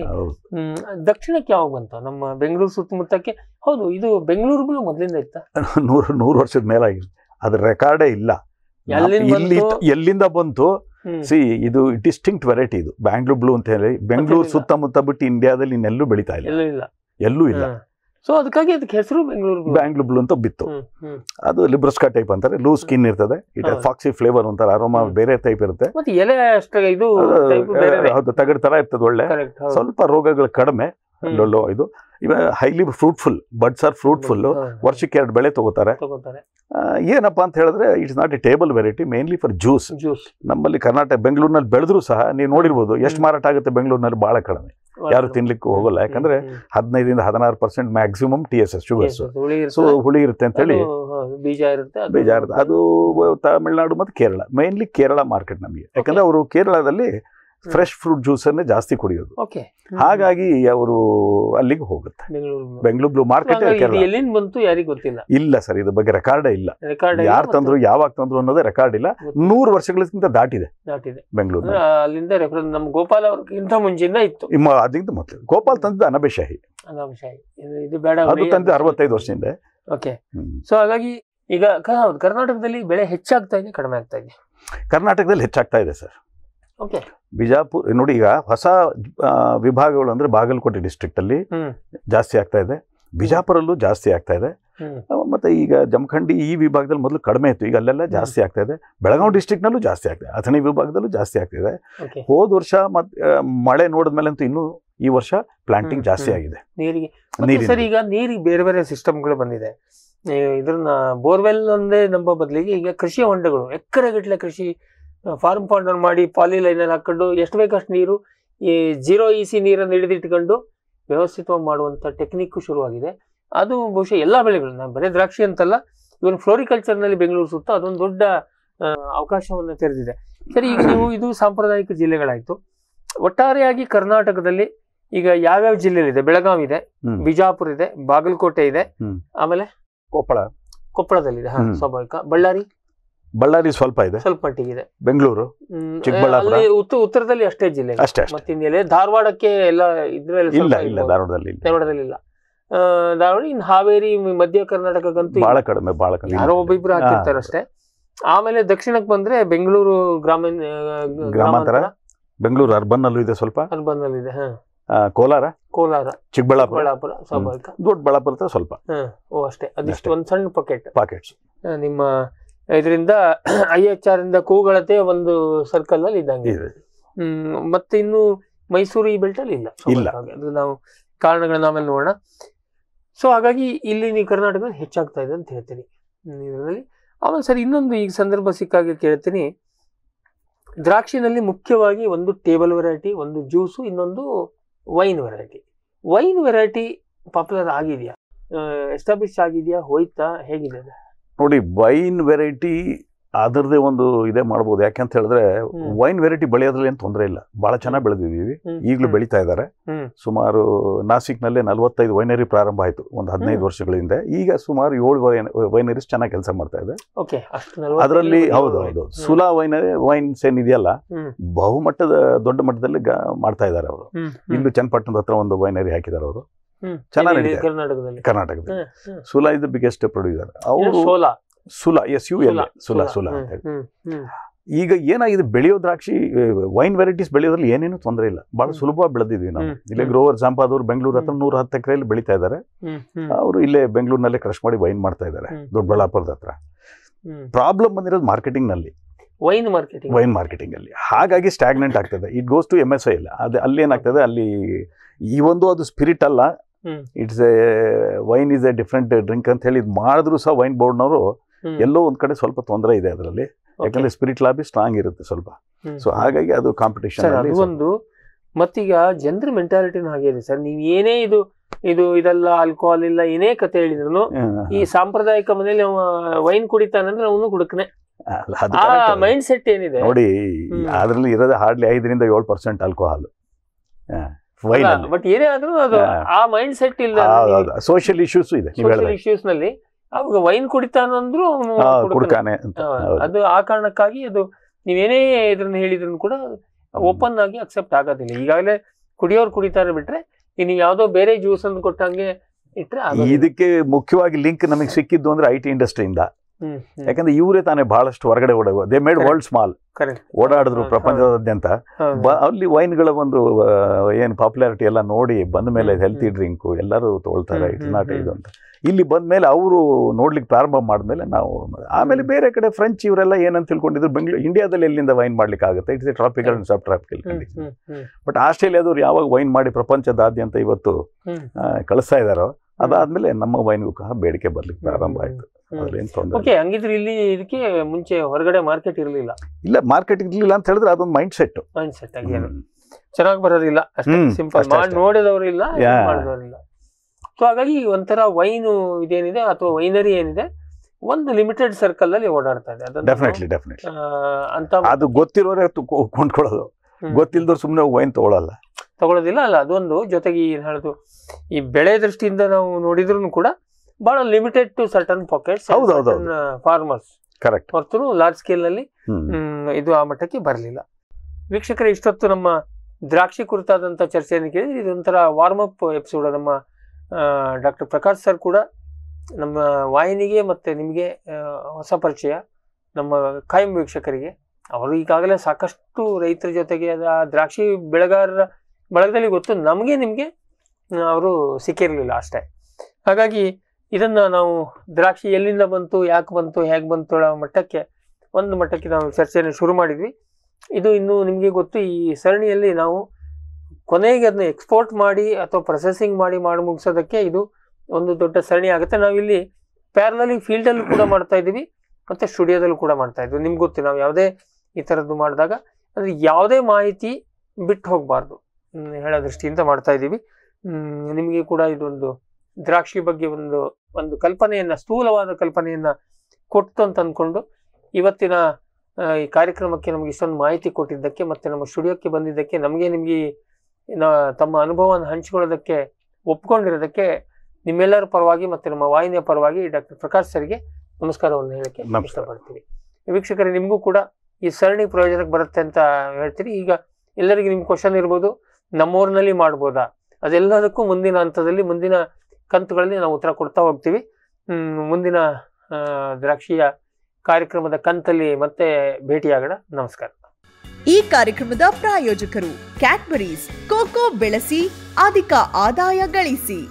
ದಕ್ಷಿಣಕ್ಕೆ ಯಾವಾಗ ಬಂತು ನಮ್ಮ ಬೆಂಗಳೂರು ಸುತ್ತಮುತ್ತಕ್ಕೆ ಹೌದು ಇದು ಬೆಂಗಳೂರಿಗೂ ಮೊದಲಿಂದ ಇತ್ತ ನೂರು ನೂರು ವರ್ಷದ ಮೇಲಾಗಿತ್ತು ಅದ್ರ ರೆಕಾರ್ಡೇ ಇಲ್ಲ ಎಲ್ಲಿಂದ ಬಂತು ಸಿ ಇದು ಡಿಸ್ಟಿಂಕ್ಟ್ ವೆರೈಟಿ ಇದು ಬ್ಯಾಂಗ್ಳೂರ್ ಬ್ಲೂ ಅಂತ ಹೇಳಿ ಬೆಂಗಳೂರು ಸುತ್ತಮುತ್ತ ಬಿಟ್ಟು ಇಂಡಿಯಾದಲ್ಲಿ ಇನ್ನೆಲ್ಲೂ ಬೆಳೀತಾ ಇಲ್ಲ ಎಲ್ಲೂ ಇಲ್ಲ ಸೊ ಅದಕ್ಕಾಗಿ ಅದಕ್ಕೆ ಹೆಸರು ಬೆಂಗಳೂರು ಬ್ಯಾಂಗ್ಳೂರ್ ಬ್ಲೂ ಅಂತ ಬಿತ್ತು ಅದು ಲಿಬ್ರಸ್ಕಾ ಟೈಪ್ ಅಂತಾರೆ ಲೂಸ್ ಸ್ಕಿನ್ ಇರ್ತದೆ ಇಟ್ ಫಾಕ್ಸಿ ಫ್ಲೇವರ್ ಅಂತಾರೆ ಅರೋಮಾ ಬೇರೆ ಟೈಪ್ ಇರುತ್ತೆ ಮತ್ತೆ ಎಲೆ ಇದು ಹೌದು ತಗಡ್ ತರ ಇರ್ತದೆ ಒಳ್ಳೆ ಸ್ವಲ್ಪ ರೋಗಗಳು ಕಡಿಮೆ ಲೊಲ್ಲೋ ಇದು ಇವಾಗ highly fruitful buds are fruitful ವರ್ಷಕ್ಕೆ ಎರಡು ಬೆಳೆ ತಗೋತಾರೆ ಏನಪ್ಪ ಅಂತ ಹೇಳಿದ್ರೆ it's not a table variety mainly for juice juice ನಮ್ಮಲ್ಲಿ ಕರ್ನಾಟಕ ಬೆಂಗಳೂರಿನಲ್ಲಿ ಬೆಳೆದ್ರು ಸಹ ನೀವು ನೋಡಿರ್ಬೋದು ಎಷ್ಟು ಮಾರಾಟ ಆಗುತ್ತೆ ಬೆಂಗಳೂರಿನಲ್ಲಿ ಭಾಳ ಕಡಿಮೆ ಯಾರು ತಿನ್ಲಿಕ್ಕೆ ಹೋಗಲ್ಲ ಯಾಕಂದ್ರೆ ಹದಿನೈದರಿಂದ ಹದಿನಾರು percent maximum T S S sugars so ಹುಳಿ ಇರುತ್ತೆ ಅಂತ ಹೇಳಿ ಇರುತ್ತೆ ಬೀಜ ಇರುತ್ತೆ ಅದು ತಮಿಳುನಾಡು ಮತ್ತು ಕೇರಳ ಮೇನ್ಲಿ ಕೇರಳ ಮಾರ್ಕೆಟ್ ನಮಗೆ ಯಾಕಂದ್ರೆ ಅವರು ಕೇರಳದಲ್ಲಿ ಫ್ರೆಶ್ ಫ್ರೂಟ್ ಜ್ಯೂಸನ್ನೇ ಜಾಸ್ತಿ ಕುಡಿಯೋದು ಹಾಗಾಗಿ ಅವರು ಅಲ್ಲಿಗೆ ಹೋಗುತ್ತೆ ಬೆಂಗಳೂರು ಬ್ಲೂ ಮಾರ್ಕೆಟ್ ಬಂತು ಯಾರಿಗೂ ಗೊತ್ತಿಲ್ಲ ಇಲ್ಲ ಸರ್ ಇದ್ರ ಬಗ್ಗೆ ರೆಕಾರ್ಡ್ ಇಲ್ಲ ಯಾರು ತಂದ್ರು ಯಾವಾಗ ತಂದ್ರು ಅನ್ನೋದೇ ರೆಕಾರ್ಡ್ ಇಲ್ಲ ನೂರು ವರ್ಷಗಳಿಗಿಂತ ದಾಟಿದೆ ದಾಟಿದೆ ಬೆಂಗಳೂರು ಅಲ್ಲಿಂದ ನಮ್ಮ ಗೋಪಾಲ್ ಅವ್ರಿಗಿಂತ ಇತ್ತು ಅದಕ್ಕಿಂತ ಮೊದಲು ಗೋಪಾಲ್ ತಂದಿದ್ದ ಅನಭಿಶಾಹಿ ಇದು ಬೇಡ ಅದು ಅರವತ್ತೈದು ವರ್ಷದಿಂದ ಓಕೆ ಸೊ ಹಾಗಾಗಿ ಈಗ ಕರ್ನಾಟಕದಲ್ಲಿ ಬೆಳೆ ಹೆಚ್ಚಾಗ್ತಾ ಇದೆ ಕಡಿಮೆ ಆಗ್ತಾ ಇದೆ ಕರ್ನಾಟಕದಲ್ಲಿ ಹೆಚ್ಚಾಗ್ತಾ ಇದೆ ಸರ್ ಬಿಜಾಪುರ್ ನೋಡಿ ಈಗ ಹೊಸ ವಿಭಾಗಗಳು ಅಂದ್ರೆ ಬಾಗಲಕೋಟೆ ಡಿಸ್ಟ್ರಿಕ್ಟ್ ಅಲ್ಲಿ ಜಾಸ್ತಿ ಆಗ್ತಾ ಇದೆ ಬಿಜಾಪುರಲ್ಲೂ ಜಾಸ್ತಿ ಆಗ್ತಾ ಇದೆ ಮತ್ತೆ ಈಗ ಜಮಖಂಡಿ ಈ ವಿಭಾಗದಲ್ಲಿ ಮೊದಲು ಕಡಿಮೆ ಇತ್ತು ಈಗ ಅಲ್ಲೆಲ್ಲ ಜಾಸ್ತಿ ಆಗ್ತಾ ಇದೆ ಬೆಳಗಾವಿ ಡಿಸ್ಟ್ರಿಕ್ನಲ್ಲೂ ಜಾಸ್ತಿ ಆಗ್ತಾ ಇದೆ ಅಥಣಿ ವಿಭಾಗದಲ್ಲೂ ಜಾಸ್ತಿ ಆಗ್ತಾ ಇದೆ ಹೋದ ವರ್ಷ ಮತ್ತೆ ಮಳೆ ನೋಡಿದ್ಮೇಲಂತೂ ಇನ್ನೂ ಈ ವರ್ಷ ಪ್ಲಾಂಟಿಂಗ್ ಜಾಸ್ತಿ ಆಗಿದೆ ನೀರಿಗೆ ಸರ್ ಈಗ ನೀರಿಗೆ ಬೇರೆ ಬೇರೆ ಸಿಸ್ಟಮ್ಗಳು ಬಂದಿದೆ ಇದ್ರ ಬೋರ್ವೆಲ್ ಒಂದೇ ನಂಬ ಬದಲಿಗೆ ಈಗ ಕೃಷಿ ಹೊಂಡಗಳು ಎಕರೆಗಟ್ಟಲೆ ಕೃಷಿ ಫಾರ್ಮ್ ಫೌಂಡರ್ ಮಾಡಿ ಪಾಲಿ ಅಲ್ಲಿ ಹಾಕೊಂಡು ಎಷ್ಟು ಬೇಕಷ್ಟು ನೀರು ಈ ಜೀರೋ ಇ e ಸಿ ನೀರನ್ನು ಹಿಡಿದಿಟ್ಕೊಂಡು ವ್ಯವಸ್ಥಿತವಾಗಿ ಮಾಡುವಂತ ಟೆಕ್ನಿಕ್ ಶುರುವಾಗಿದೆ ಅದು ಬಹುಶಃ ಎಲ್ಲ ಬೆಳೆಗಳು ನಾನು ಬರೀ ದ್ರಾಕ್ಷಿ ಅಂತಲ್ಲ ಇವನ್ ನಲ್ಲಿ ಬೆಂಗಳೂರು ಸುತ್ತ ಅದೊಂದು ದೊಡ್ಡ ಅವಕಾಶವನ್ನು ತೆರೆದಿದೆ ಸರಿ ಈಗ ನೀವು ಇದು ಸಾಂಪ್ರದಾಯಿಕ ಜಿಲ್ಲೆಗಳಾಯ್ತು ಒಟ್ಟಾರೆಯಾಗಿ ಕರ್ನಾಟಕದಲ್ಲಿ ಈಗ ಯಾವ್ಯಾವ ಜಿಲ್ಲೆಗಳಿದೆ ಬೆಳಗಾವಿ ಇದೆ ಬಿಜಾಪುರ ಇದೆ ಬಾಗಲಕೋಟೆ ಇದೆ ಆಮೇಲೆ ಕೊಪ್ಪಳ ಕೊಪ್ಪಳದಲ್ಲಿದೆ ಸ್ವಾಭಾವಿಕ ಬಳ್ಳಾರಿ ಬಳ್ಳಾರಿ ಸ್ವಲ್ಪ ಇದೆ ಸ್ವಲ್ಪ ಮಟ್ಟಿಗಿದೆ ಬೆಂಗಳೂರು ಚಿಕ್ಕಬಳ್ಳಾಪುರ ಉತ್ತರದಲ್ಲಿ ಅಷ್ಟೇ ಜಿಲ್ಲೆ ಅಷ್ಟೇ ಮತ್ತಿನ್ನೆಲೆ ಧಾರವಾಡಕ್ಕೆ ಎಲ್ಲ ಇದ್ರಲ್ಲಿ ಇಲ್ಲ ಇಲ್ಲ ಧಾರವಾಡದಲ್ಲಿ ಧಾರವಾಡದಲ್ಲಿ ಇಲ್ಲ ಧಾರವಾಡ ಇನ್ನು ಹಾವೇರಿ ಮಧ್ಯ ಕರ್ನಾಟಕಕ್ಕಂತೂ ಬಹಳ ಕಡಿಮೆ ಬಹಳ ಕಡಿಮೆ ಯಾರೋ ಒಬ್ಬಿಬ್ರು ಹಾಕಿರ್ತಾರೆ ಅಷ್ಟೇ ಆಮೇಲೆ ದಕ್ಷಿಣಕ್ಕೆ ಬಂದ್ರೆ ಬೆಂಗಳೂರು ಗ್ರಾಮೀಣ ಗ್ರಾಮಾಂತರ ಬೆಂಗಳೂರು ಅರ್ಬನ್ ಅಲ್ಲೂ ಇದೆ ಸ್ವಲ್ಪ ಅರ್ಬನ್ ಅಲ್ಲಿ ಇದೆ ಕೋಲಾರ ಕೋಲಾರ ಚಿಕ್ಕಬಳ್ಳಾಪುರ ಬಳ್ಳಾಪುರ ಸ್ವಾಭಾವಿಕ ದೊಡ್ಡ ಬಳ್ಳಾಪುರ ಸ್ವಲ್ಪ ಓ ಅಷ್ಟೇ ಅದಿಷ್ಟು ಒಂದ್ ಸಣ್ಣ ಪಾಕೆಟ್ ಪಾಕೆಟ್ಸ್ ನಿಮ್ಮ ಇದರಿಂದ ಐ ಎಚ್ ಆರ್ ಇಂದ ಕೂಗಳತೆ ಒಂದು ಸರ್ಕಲ್ ಅಲ್ಲಿ ಇದ್ದಂಗೆ ಹ್ಮ್ ಮತ್ತೆ ಇನ್ನು ಮೈಸೂರು ಈ ಬೆಲ್ಟ್ ಅಲ್ಲಿ ಇಲ್ಲ ನಾವು ಕಾರಣಗಳನ್ನ ಆಮೇಲೆ ನೋಡೋಣ ಸೊ ಹಾಗಾಗಿ ಇಲ್ಲಿ ನೀವು ಕರ್ನಾಟಕದಲ್ಲಿ ಹೆಚ್ಚಾಗ್ತಾ ಇದೆ ಅಂತ ಹೇಳ್ತೀನಿ ಇದರಲ್ಲಿ ಆಮೇಲೆ ಸರ್ ಇನ್ನೊಂದು ಈಗ ಸಂದರ್ಭ ಸಿಕ್ಕಾಗ ಕೇಳ್ತೀನಿ ದ್ರಾಕ್ಷಿನಲ್ಲಿ ಮುಖ್ಯವಾಗಿ ಒಂದು ಟೇಬಲ್ ವೆರೈಟಿ ಒಂದು ಜ್ಯೂಸು ಇನ್ನೊಂದು wine variety wine variety popular ಆಗಿದೆಯಾ ಎಸ್ಟಾಬ್ಲಿಷ್ ಆಗಿದೆಯಾ ಹೋಯ್ತಾ ಹೇಗಿದೆ ನೋಡಿ ವೈನ್ ವೆರೈಟಿ ಅದರದೇ ಒಂದು ಇದೇ ಮಾಡ್ಬೋದು ಯಾಕೆಂತ ಹೇಳಿದ್ರೆ ವೈನ್ ವೆರೈಟಿ ಬೆಳೆಯೋದ್ರಲ್ಲಿ ಏನು ತೊಂದರೆ ಇಲ್ಲ ಬಹಳ ಚೆನ್ನಾಗಿ ಬೆಳೆದಿದ್ದೀವಿ ಈಗಲೂ ಬೆಳೀತಾ ಇದ್ದಾರೆ ಸುಮಾರು ನಾಸಿಕ್ನಲ್ಲೇ ನಲವತ್ತೈದು ವೈನರಿ ಪ್ರಾರಂಭ ಆಯಿತು ಒಂದು ಹದಿನೈದು ವರ್ಷಗಳಿಂದ ಈಗ ಸುಮಾರು ಏಳು ವೈನ್ ವೈನರೀಸ್ ಚೆನ್ನಾಗಿ ಕೆಲಸ ಮಾಡ್ತಾ ಇದೆ ಅದರಲ್ಲಿ ಹೌದು ಹೌದು ಸುಲಾ ವೈನರಿ ವೈನ್ಸ್ ಏನಿದೆಯಲ್ಲ ಬಹುಮಟ್ಟದ ದೊಡ್ಡ ಮಟ್ಟದಲ್ಲಿ ಮಾಡ್ತಾ ಇದ್ದಾರೆ ಅವರು ಇಲ್ಲೂ ಚನ್ನಪಟ್ಟಣದ ಹತ್ರ ಒಂದು ವೈನರಿ ಹಾಕಿದ್ದಾರೆ ಅವರು ಚೆನ್ನಾಗಿ ಕರ್ನಾಟಕದಲ್ಲಿ Sula is the biggest producer ಅವರು Sula S U L Sula Sula ಅಂತ ಈಗ ಏನಾಗಿದೆ ಬೆಳೆಯೋ ದ್ರಾಕ್ಷಿ ವೈನ್ ವೆರೈಟೀಸ್ ಬೆಳೆಯೋದ್ರಲ್ಲಿ ಏನೇನು ತೊಂದರೆ ಇಲ್ಲ ಬಹಳ ಸುಲಭವಾಗಿ ಬೆಳೆದಿದ್ವಿ ನಾವು ಇಲ್ಲೇ ಗ್ರೋವರ್ ಸಂಪಾದವರು ಬೆಂಗಳೂರು ಹತ್ರ ನೂರ ಹತ್ತು ಎಕರೆಯಲ್ಲಿ ಬೆಳೀತಾ ಇದ್ದಾರೆ ಅವರು ಇಲ್ಲೇ ಬೆಂಗಳೂರಿನಲ್ಲೇ ಕ್ರಶ್ ಮಾಡಿ ವೈನ್ ಮಾಡ್ತಾ ಇದ್ದಾರೆ ದೊಡ್ಡಬಳ್ಳಾಪುರದ ಹತ್ರ ಪ್ರಾಬ್ಲಮ್ ಬಂದಿರೋದು ಮಾರ್ಕೆಟಿಂಗ್ ನಲ್ಲಿ ವೈನ್ ಮಾರ್ಕೆಟಿಂಗ್ ವೈನ್ ಮಾರ್ಕೆಟಿಂಗ್ ಅಲ್ಲಿ ಹಾಗಾಗಿ ಸ್ಟಾಗ್ನೆಂಟ್ ಆಗ್ತದೆ it goes to M S I ಇಲ್ಲ ಅದೇ ಅಲ್ಲಿ ಏನಾಗ್ತದೆ ಅಲ್ಲಿ ಈ ಒಂದು ಅದು ಸ್ಪಿರಿಟ್ ಅಲ್ಲ it's a wine is a different drink ಅಂತ ಹೇಳಿ ಇದು ಮಾಡಿದ್ರು ಸಹ ವೈನ್ ಬೋರ್ಡ್ನವರು ಎಲ್ಲೋ ಒಂದ್ ಕಡೆ ಸ್ವಲ್ಪ ತೊಂದರೆ ಇದೆ ಅದರಲ್ಲಿ ಯಾಕಂದ್ರೆ ಸ್ಪಿರಿಟ್ ಲಾಬಿ ಸ್ಟ್ರಾಂಗ್ ಇರುತ್ತೆ ಸ್ವಲ್ಪ ಸೊ ಹಾಗಾಗಿ ಅದು ಕಾಂಪಿಟೇಷನ್ ಒಂದು ಮತ್ತೀಗ ಜನರ ಮೆಂಟಾಲಿಟಿನ ಹಾಗೆ ಇದೆ ಸರ್ ನೀವು ಏನೇ ಇದು ಇದು ಇದೆಲ್ಲ ಆಲ್ಕೋಹಾಲ್ ಇಲ್ಲ ಏನೇ ಕತೆ ಹೇಳಿದ್ರು ಈ ಸಾಂಪ್ರದಾಯಿಕ ಮನೇಲಿ ವೈನ್ ಕುಡಿತಾನಂದ್ರೆ ಅವನು ಕುಡುಕನೆ ಮೈಂಡ್ ಸೆಟ್ ಏನಿದೆ ನೋಡಿ ಅದರಲ್ಲಿ ಇರೋದೇ ಹಾರ್ಡ್ಲಿ ಐದರಿಂದ ಏಳು ಪರ್ಸೆಂಟ್ ಆಲ್ಕೋಹಾಲ್ ಬಟ್ ಏನೇ ಆದ್ರೂ ಅದು ಆ ಮೈಂಡ್ ಸೆಟ್ ಇಲ್ಲ ಸೋಷಿಯಲ್ ಇಶ್ಯೂಸ್ ಇದೆ ಇಶ್ಯೂಸ್ ನಲ್ಲಿ ಅವಾಗ ವೈನ್ ಕುಡಿತಾನಂದ್ರು ಕುಡ್ಕಾನೆ ಅದು ಆ ಕಾರಣಕ್ಕಾಗಿ ಅದು ನೀವೇನೇ ಇದನ್ನ ಹೇಳಿದ್ರು ಕೂಡ ಓಪನ್ ಆಗಿ ಅಕ್ಸೆಪ್ಟ್ ಆಗೋದಿಲ್ಲ ಈಗಾಗಲೇ ಕುಡಿಯೋರು ಕುಡಿತಾರೆ ಬಿಟ್ರೆ ಇನ್ನು ಯಾವುದೋ ಬೇರೆ ಜ್ಯೂಸ್ ಅನ್ನು ಕೊಟ್ಟಂಗೆ ಇಟ್ರೆ ಇದಕ್ಕೆ ಮುಖ್ಯವಾಗಿ ಲಿಂಕ್ ನಮಗೆ ಸಿಕ್ಕಿದ್ದು ಅಂದ್ರೆ ಐ ಟಿ ಇಂಡಸ್ಟ್ರಿಯಿಂದ ಯಾಕಂದ್ರೆ ಇವರೇ ತಾನೇ ಬಹಳಷ್ಟು ಹೊರಗಡೆ ಹೊಡೆಯುವ ದೇ ಮೇಡ್ ವರ್ಲ್ಡ್ ಸ್ಮಾಲ್ ಓಡಾಡಿದ್ರು ಪ್ರಪಂಚದಾದ್ಯಂತ ಅಲ್ಲಿ ವೈನ್ಗಳ ಒಂದು ಏನು ಪಾಪ್ಯುಲಾರಿಟಿ ಎಲ್ಲ ನೋಡಿ ಬಂದ ಮೇಲೆ ಹೆಲ್ತಿ ಡ್ರಿಂಕು ಎಲ್ಲರೂ ತೊಗೊಳ್ತಾರೆ ಇಟ್ಸ್ ನಾಟ್ ಇದು ಅಂತ ಇಲ್ಲಿ ಬಂದ ಮೇಲೆ ಅವರು ನೋಡ್ಲಿಕ್ಕೆ ಪ್ರಾರಂಭ ಮಾಡಿದ್ಮೇಲೆ ನಾವು ಆಮೇಲೆ ಬೇರೆ ಕಡೆ ಫ್ರೆಂಚ್ ಇವರೆಲ್ಲ ಏನಂತ ತಿಳ್ಕೊಂಡಿದ್ರು ಬೆಂಗಳೂರು ಇಂಡಿಯಾದಲ್ಲಿ ಎಲ್ಲಿಂದ ವೈನ್ ಮಾಡ್ಲಿಕ್ಕೆ ಆಗುತ್ತೆ it's a tropical and sub tropical but ಆಸ್ಟ್ರೇಲಿಯಾದವ್ರು ಯಾವಾಗ ವೈನ್ ಮಾಡಿ ಪ್ರಪಂಚದಾದ್ಯಂತ ಇವತ್ತು ಕಳಿಸ್ತಾ ಇದ್ದಾರೋ ಅದಾದ್ಮೇಲೆ ನಮ್ಮ ವೈನ್ಗೂ ಸಹ ಬೇಡಿಕೆ ಬರ್ಲಿಕ್ಕೆ ಪ್ರಾರಂಭ ಆಯ್ತು ಓಕೆ ಹಂಗಿದ್ರೆ ಇಲ್ಲಿ ಇದಕ್ಕೆ ಮುಂಚೆ ಹೊರಗಡೆ ಮಾರ್ಕೆಟ್ ಇರಲಿಲ್ಲ ಇಲ್ಲ ಮಾರ್ಕೆಟ್ ಇರಲಿಲ್ಲ ಅಂತ ಹೇಳಿದ್ರೆ ಅದೊಂದು ಮೈಂಡ್ ಸೆಟ್ ಮೈಂಡ್ ಸೆಟ್ ಆಗಿ ಚೆನ್ನಾಗಿ ಬರೋದಿಲ್ಲ ಅಷ್ಟೇ ಸಿಂಪಲ್ ಮಾಡಿ ನೋಡಿದವರು ಇಲ್ಲ ಮಾಡಿದವರಿಲ್ಲ ಸೊ ಹಾಗಾಗಿ ಒಂಥರ ವೈನು ಇದೇನಿದೆ ಅಥವಾ ವೈನರಿ ಏನಿದೆ ಒಂದು ಲಿಮಿಟೆಡ್ ಸರ್ಕಲ್ ಅಲ್ಲಿ ಓಡಾಡ್ತಾ ಇದೆ ಡೆಫಿನೆಟ್ಲಿ ಡೆಫಿನೆಟ್ಲಿ ಅಂತ ಅದು ಗೊತ್ತಿರೋರೆ ಕೊಂಡ್ಕೊಳ್ಳೋದು ಗೊತ್ತಿಲ್ದವ್ರು ಸುಮ್ಮನೆ ವೈನ್ ತಗೊಳ್ಳಲ್ಲ ತಗೊಳ್ಳೋದಿಲ್ಲ ಅಲ್ಲ ಅದೊಂದು ಜೊತೆಗೆ ಏನು ಹೇಳೋದು ಈ ಬೆಳೆ ದೃಷ್ಟಿಯಿಂದ ನಾವು ನೋಡಿದ್ರು ಕೂಡ ಬಹಳ limited to certain pockets farmers correct ಹೊರತು ಲಾರ್ಜ್ ಸ್ಕೇಲ್ ನಲ್ಲಿ ಇದು ಆ ಮಟ್ಟಕ್ಕೆ ಬರಲಿಲ್ಲ ವೀಕ್ಷಕರ ಇಷ್ಟೊತ್ತು ನಮ್ಮ ದ್ರಾಕ್ಷಿ ಕುರಿತಾದಂಥ ಚರ್ಚೆಯನ್ನು ಕೇಳಿದ್ರೆ ಇದೊಂಥರ ವಾರ್ಮ್ ಅಪ್ ಎಪಿಸೋಡ್ ನಮ್ಮ ಡಾಕ್ಟರ್ ಪ್ರಕಾಶ್ ಸರ್ ಕೂಡ ನಮ್ಮ ವಾಹಿನಿಗೆ ಮತ್ತೆ ನಿಮಗೆ ಹೊಸ ಪರಿಚಯ ನಮ್ಮ ಕಾಯಂ ವೀಕ್ಷಕರಿಗೆ ಅವರು ಈಗಾಗಲೇ ಸಾಕಷ್ಟು ರೈತರ ಜೊತೆಗೆ ಆ ದ್ರಾಕ್ಷಿ ಬೆಳೆಗಾರರ ಬಳಗದಲ್ಲಿ ಗೊತ್ತು ನಮಗೆ ನಿಮಗೆ ಅವರು ಸಿಕ್ಕಿರಲಿಲ್ಲ ಅಷ್ಟೇ ಹಾಗಾಗಿ ಇದನ್ನ ನಾವು ದ್ರಾಕ್ಷಿ ಎಲ್ಲಿಂದ ಬಂತು ಯಾಕೆ ಬಂತು ಹೇಗೆ ಬಂತು ಅನ್ನೋ ಮಟ್ಟಕ್ಕೆ ಒಂದು ಮಟ್ಟಕ್ಕೆ ನಾವು ಚರ್ಚೆಯನ್ನು ಶುರು ಮಾಡಿದ್ವಿ ಇದು ಇನ್ನು ನಿಮಗೆ ಗೊತ್ತು ಈ ಸರಣಿಯಲ್ಲಿ ನಾವು ಕೊನೆಗೆ ಅದನ್ನ ಎಕ್ಸ್ಪೋರ್ಟ್ ಮಾಡಿ ಅಥವಾ ಪ್ರೊಸೆಸಿಂಗ್ ಮಾಡಿ ಮಾಡಿ ಮುಗಿಸೋದಕ್ಕೆ ಇದು ಒಂದು ದೊಡ್ಡ ಸರಣಿ ಆಗುತ್ತೆ ನಾವಿಲ್ಲಿ ಪ್ಯಾರಲಲ್ಲಿ ಫೀಲ್ಡಲ್ಲೂ ಕೂಡ ಮಾಡ್ತಾ ಇದ್ದೀವಿ ಮತ್ತು ಸ್ಟುಡಿಯೋದಲ್ಲೂ ಕೂಡ ಮಾಡ್ತಾ ಇದ್ವಿ ನಿಮ್ಗೆ ಗೊತ್ತು ನಾವು ಯಾವುದೇ ಈ ಥರದ್ದು ಮಾಡಿದಾಗ ಅಂದರೆ ಯಾವುದೇ ಮಾಹಿತಿ ಬಿಟ್ಟು ಹೋಗಬಾರ್ದು ಹೇಳೋ ದೃಷ್ಟಿಯಿಂದ ಮಾಡ್ತಾ ಇದ್ದೀವಿ ನಿಮಗೆ ಕೂಡ ಇದೊಂದು ದ್ರಾಕ್ಷಿ ಬಗ್ಗೆ ಒಂದು ಒಂದು ಕಲ್ಪನೆಯನ್ನ ಸ್ಥೂಲವಾದ ಕಲ್ಪನೆಯನ್ನ ಕೊಟ್ಟು ಅಂತ ಅಂದ್ಕೊಂಡು ಇವತ್ತಿನ ಈ ಕಾರ್ಯಕ್ರಮಕ್ಕೆ ನಮಗೆ ಇಷ್ಟೊಂದು ಮಾಹಿತಿ ಕೊಟ್ಟಿದ್ದಕ್ಕೆ ಮತ್ತೆ ನಮ್ಮ ಸ್ಟುಡಿಯೋಕ್ಕೆ ಬಂದಿದ್ದಕ್ಕೆ ನಮಗೆ ನಿಮಗೆ ತಮ್ಮ ಅನುಭವವನ್ನು ಹಂಚಿಕೊಳ್ಳೋದಕ್ಕೆ ಒಪ್ಕೊಂಡಿರೋದಕ್ಕೆ ನಿಮ್ಮೆಲ್ಲರ ಪರವಾಗಿ ಮತ್ತು ನಮ್ಮ ವಾಹಿನಿಯ ಪರವಾಗಿ ಡಾಕ್ಟರ್ ಪ್ರಕಾಶ್ ಸರ್ಗೆ ನಮಸ್ಕಾರವನ್ನು ಹೇಳಕ್ಕೆ ಇಷ್ಟಪಡ್ತೀವಿ ವೀಕ್ಷಕರೇ ನಿಮಗೂ ಕೂಡ ಈ ಸರಣಿ ಪ್ರಯೋಜನಕ್ಕೆ ಬರುತ್ತೆ ಅಂತ ಹೇಳ್ತೀರಿ ಈಗ ಎಲ್ಲರಿಗೂ ನಿಮ್ಮ ಕ್ವಶನ್ ಇರ್ಬೋದು ನಮ್ಮೂರಿನಲ್ಲಿ ಮಾಡ್ಬೋದಾ ಅದೆಲ್ಲದಕ್ಕೂ ಮುಂದಿನ ಹಂತದಲ್ಲಿ ಮುಂದಿನ ಕಂತುಗಳಲ್ಲಿ ನಾವು ಉತ್ತರ ಕೊಡ್ತಾ ಹೋಗ್ತೀವಿ ಮುಂದಿನ ದ್ರಾಕ್ಷಿಯ ಕಾರ್ಯಕ್ರಮದ ಕಂತಲ್ಲಿ ಮತ್ತೆ ಭೇಟಿಯಾಗೋಣ ನಮಸ್ಕಾರ ಈ ಕಾರ್ಯಕ್ರಮದ ಪ್ರಾಯೋಜಕರು ಕ್ಯಾಡ್ಬರೀಸ್ ಕೋಕೋ ಬೆಳೆಸಿ ಅಧಿಕ ಆದಾಯ ಗಳಿಸಿ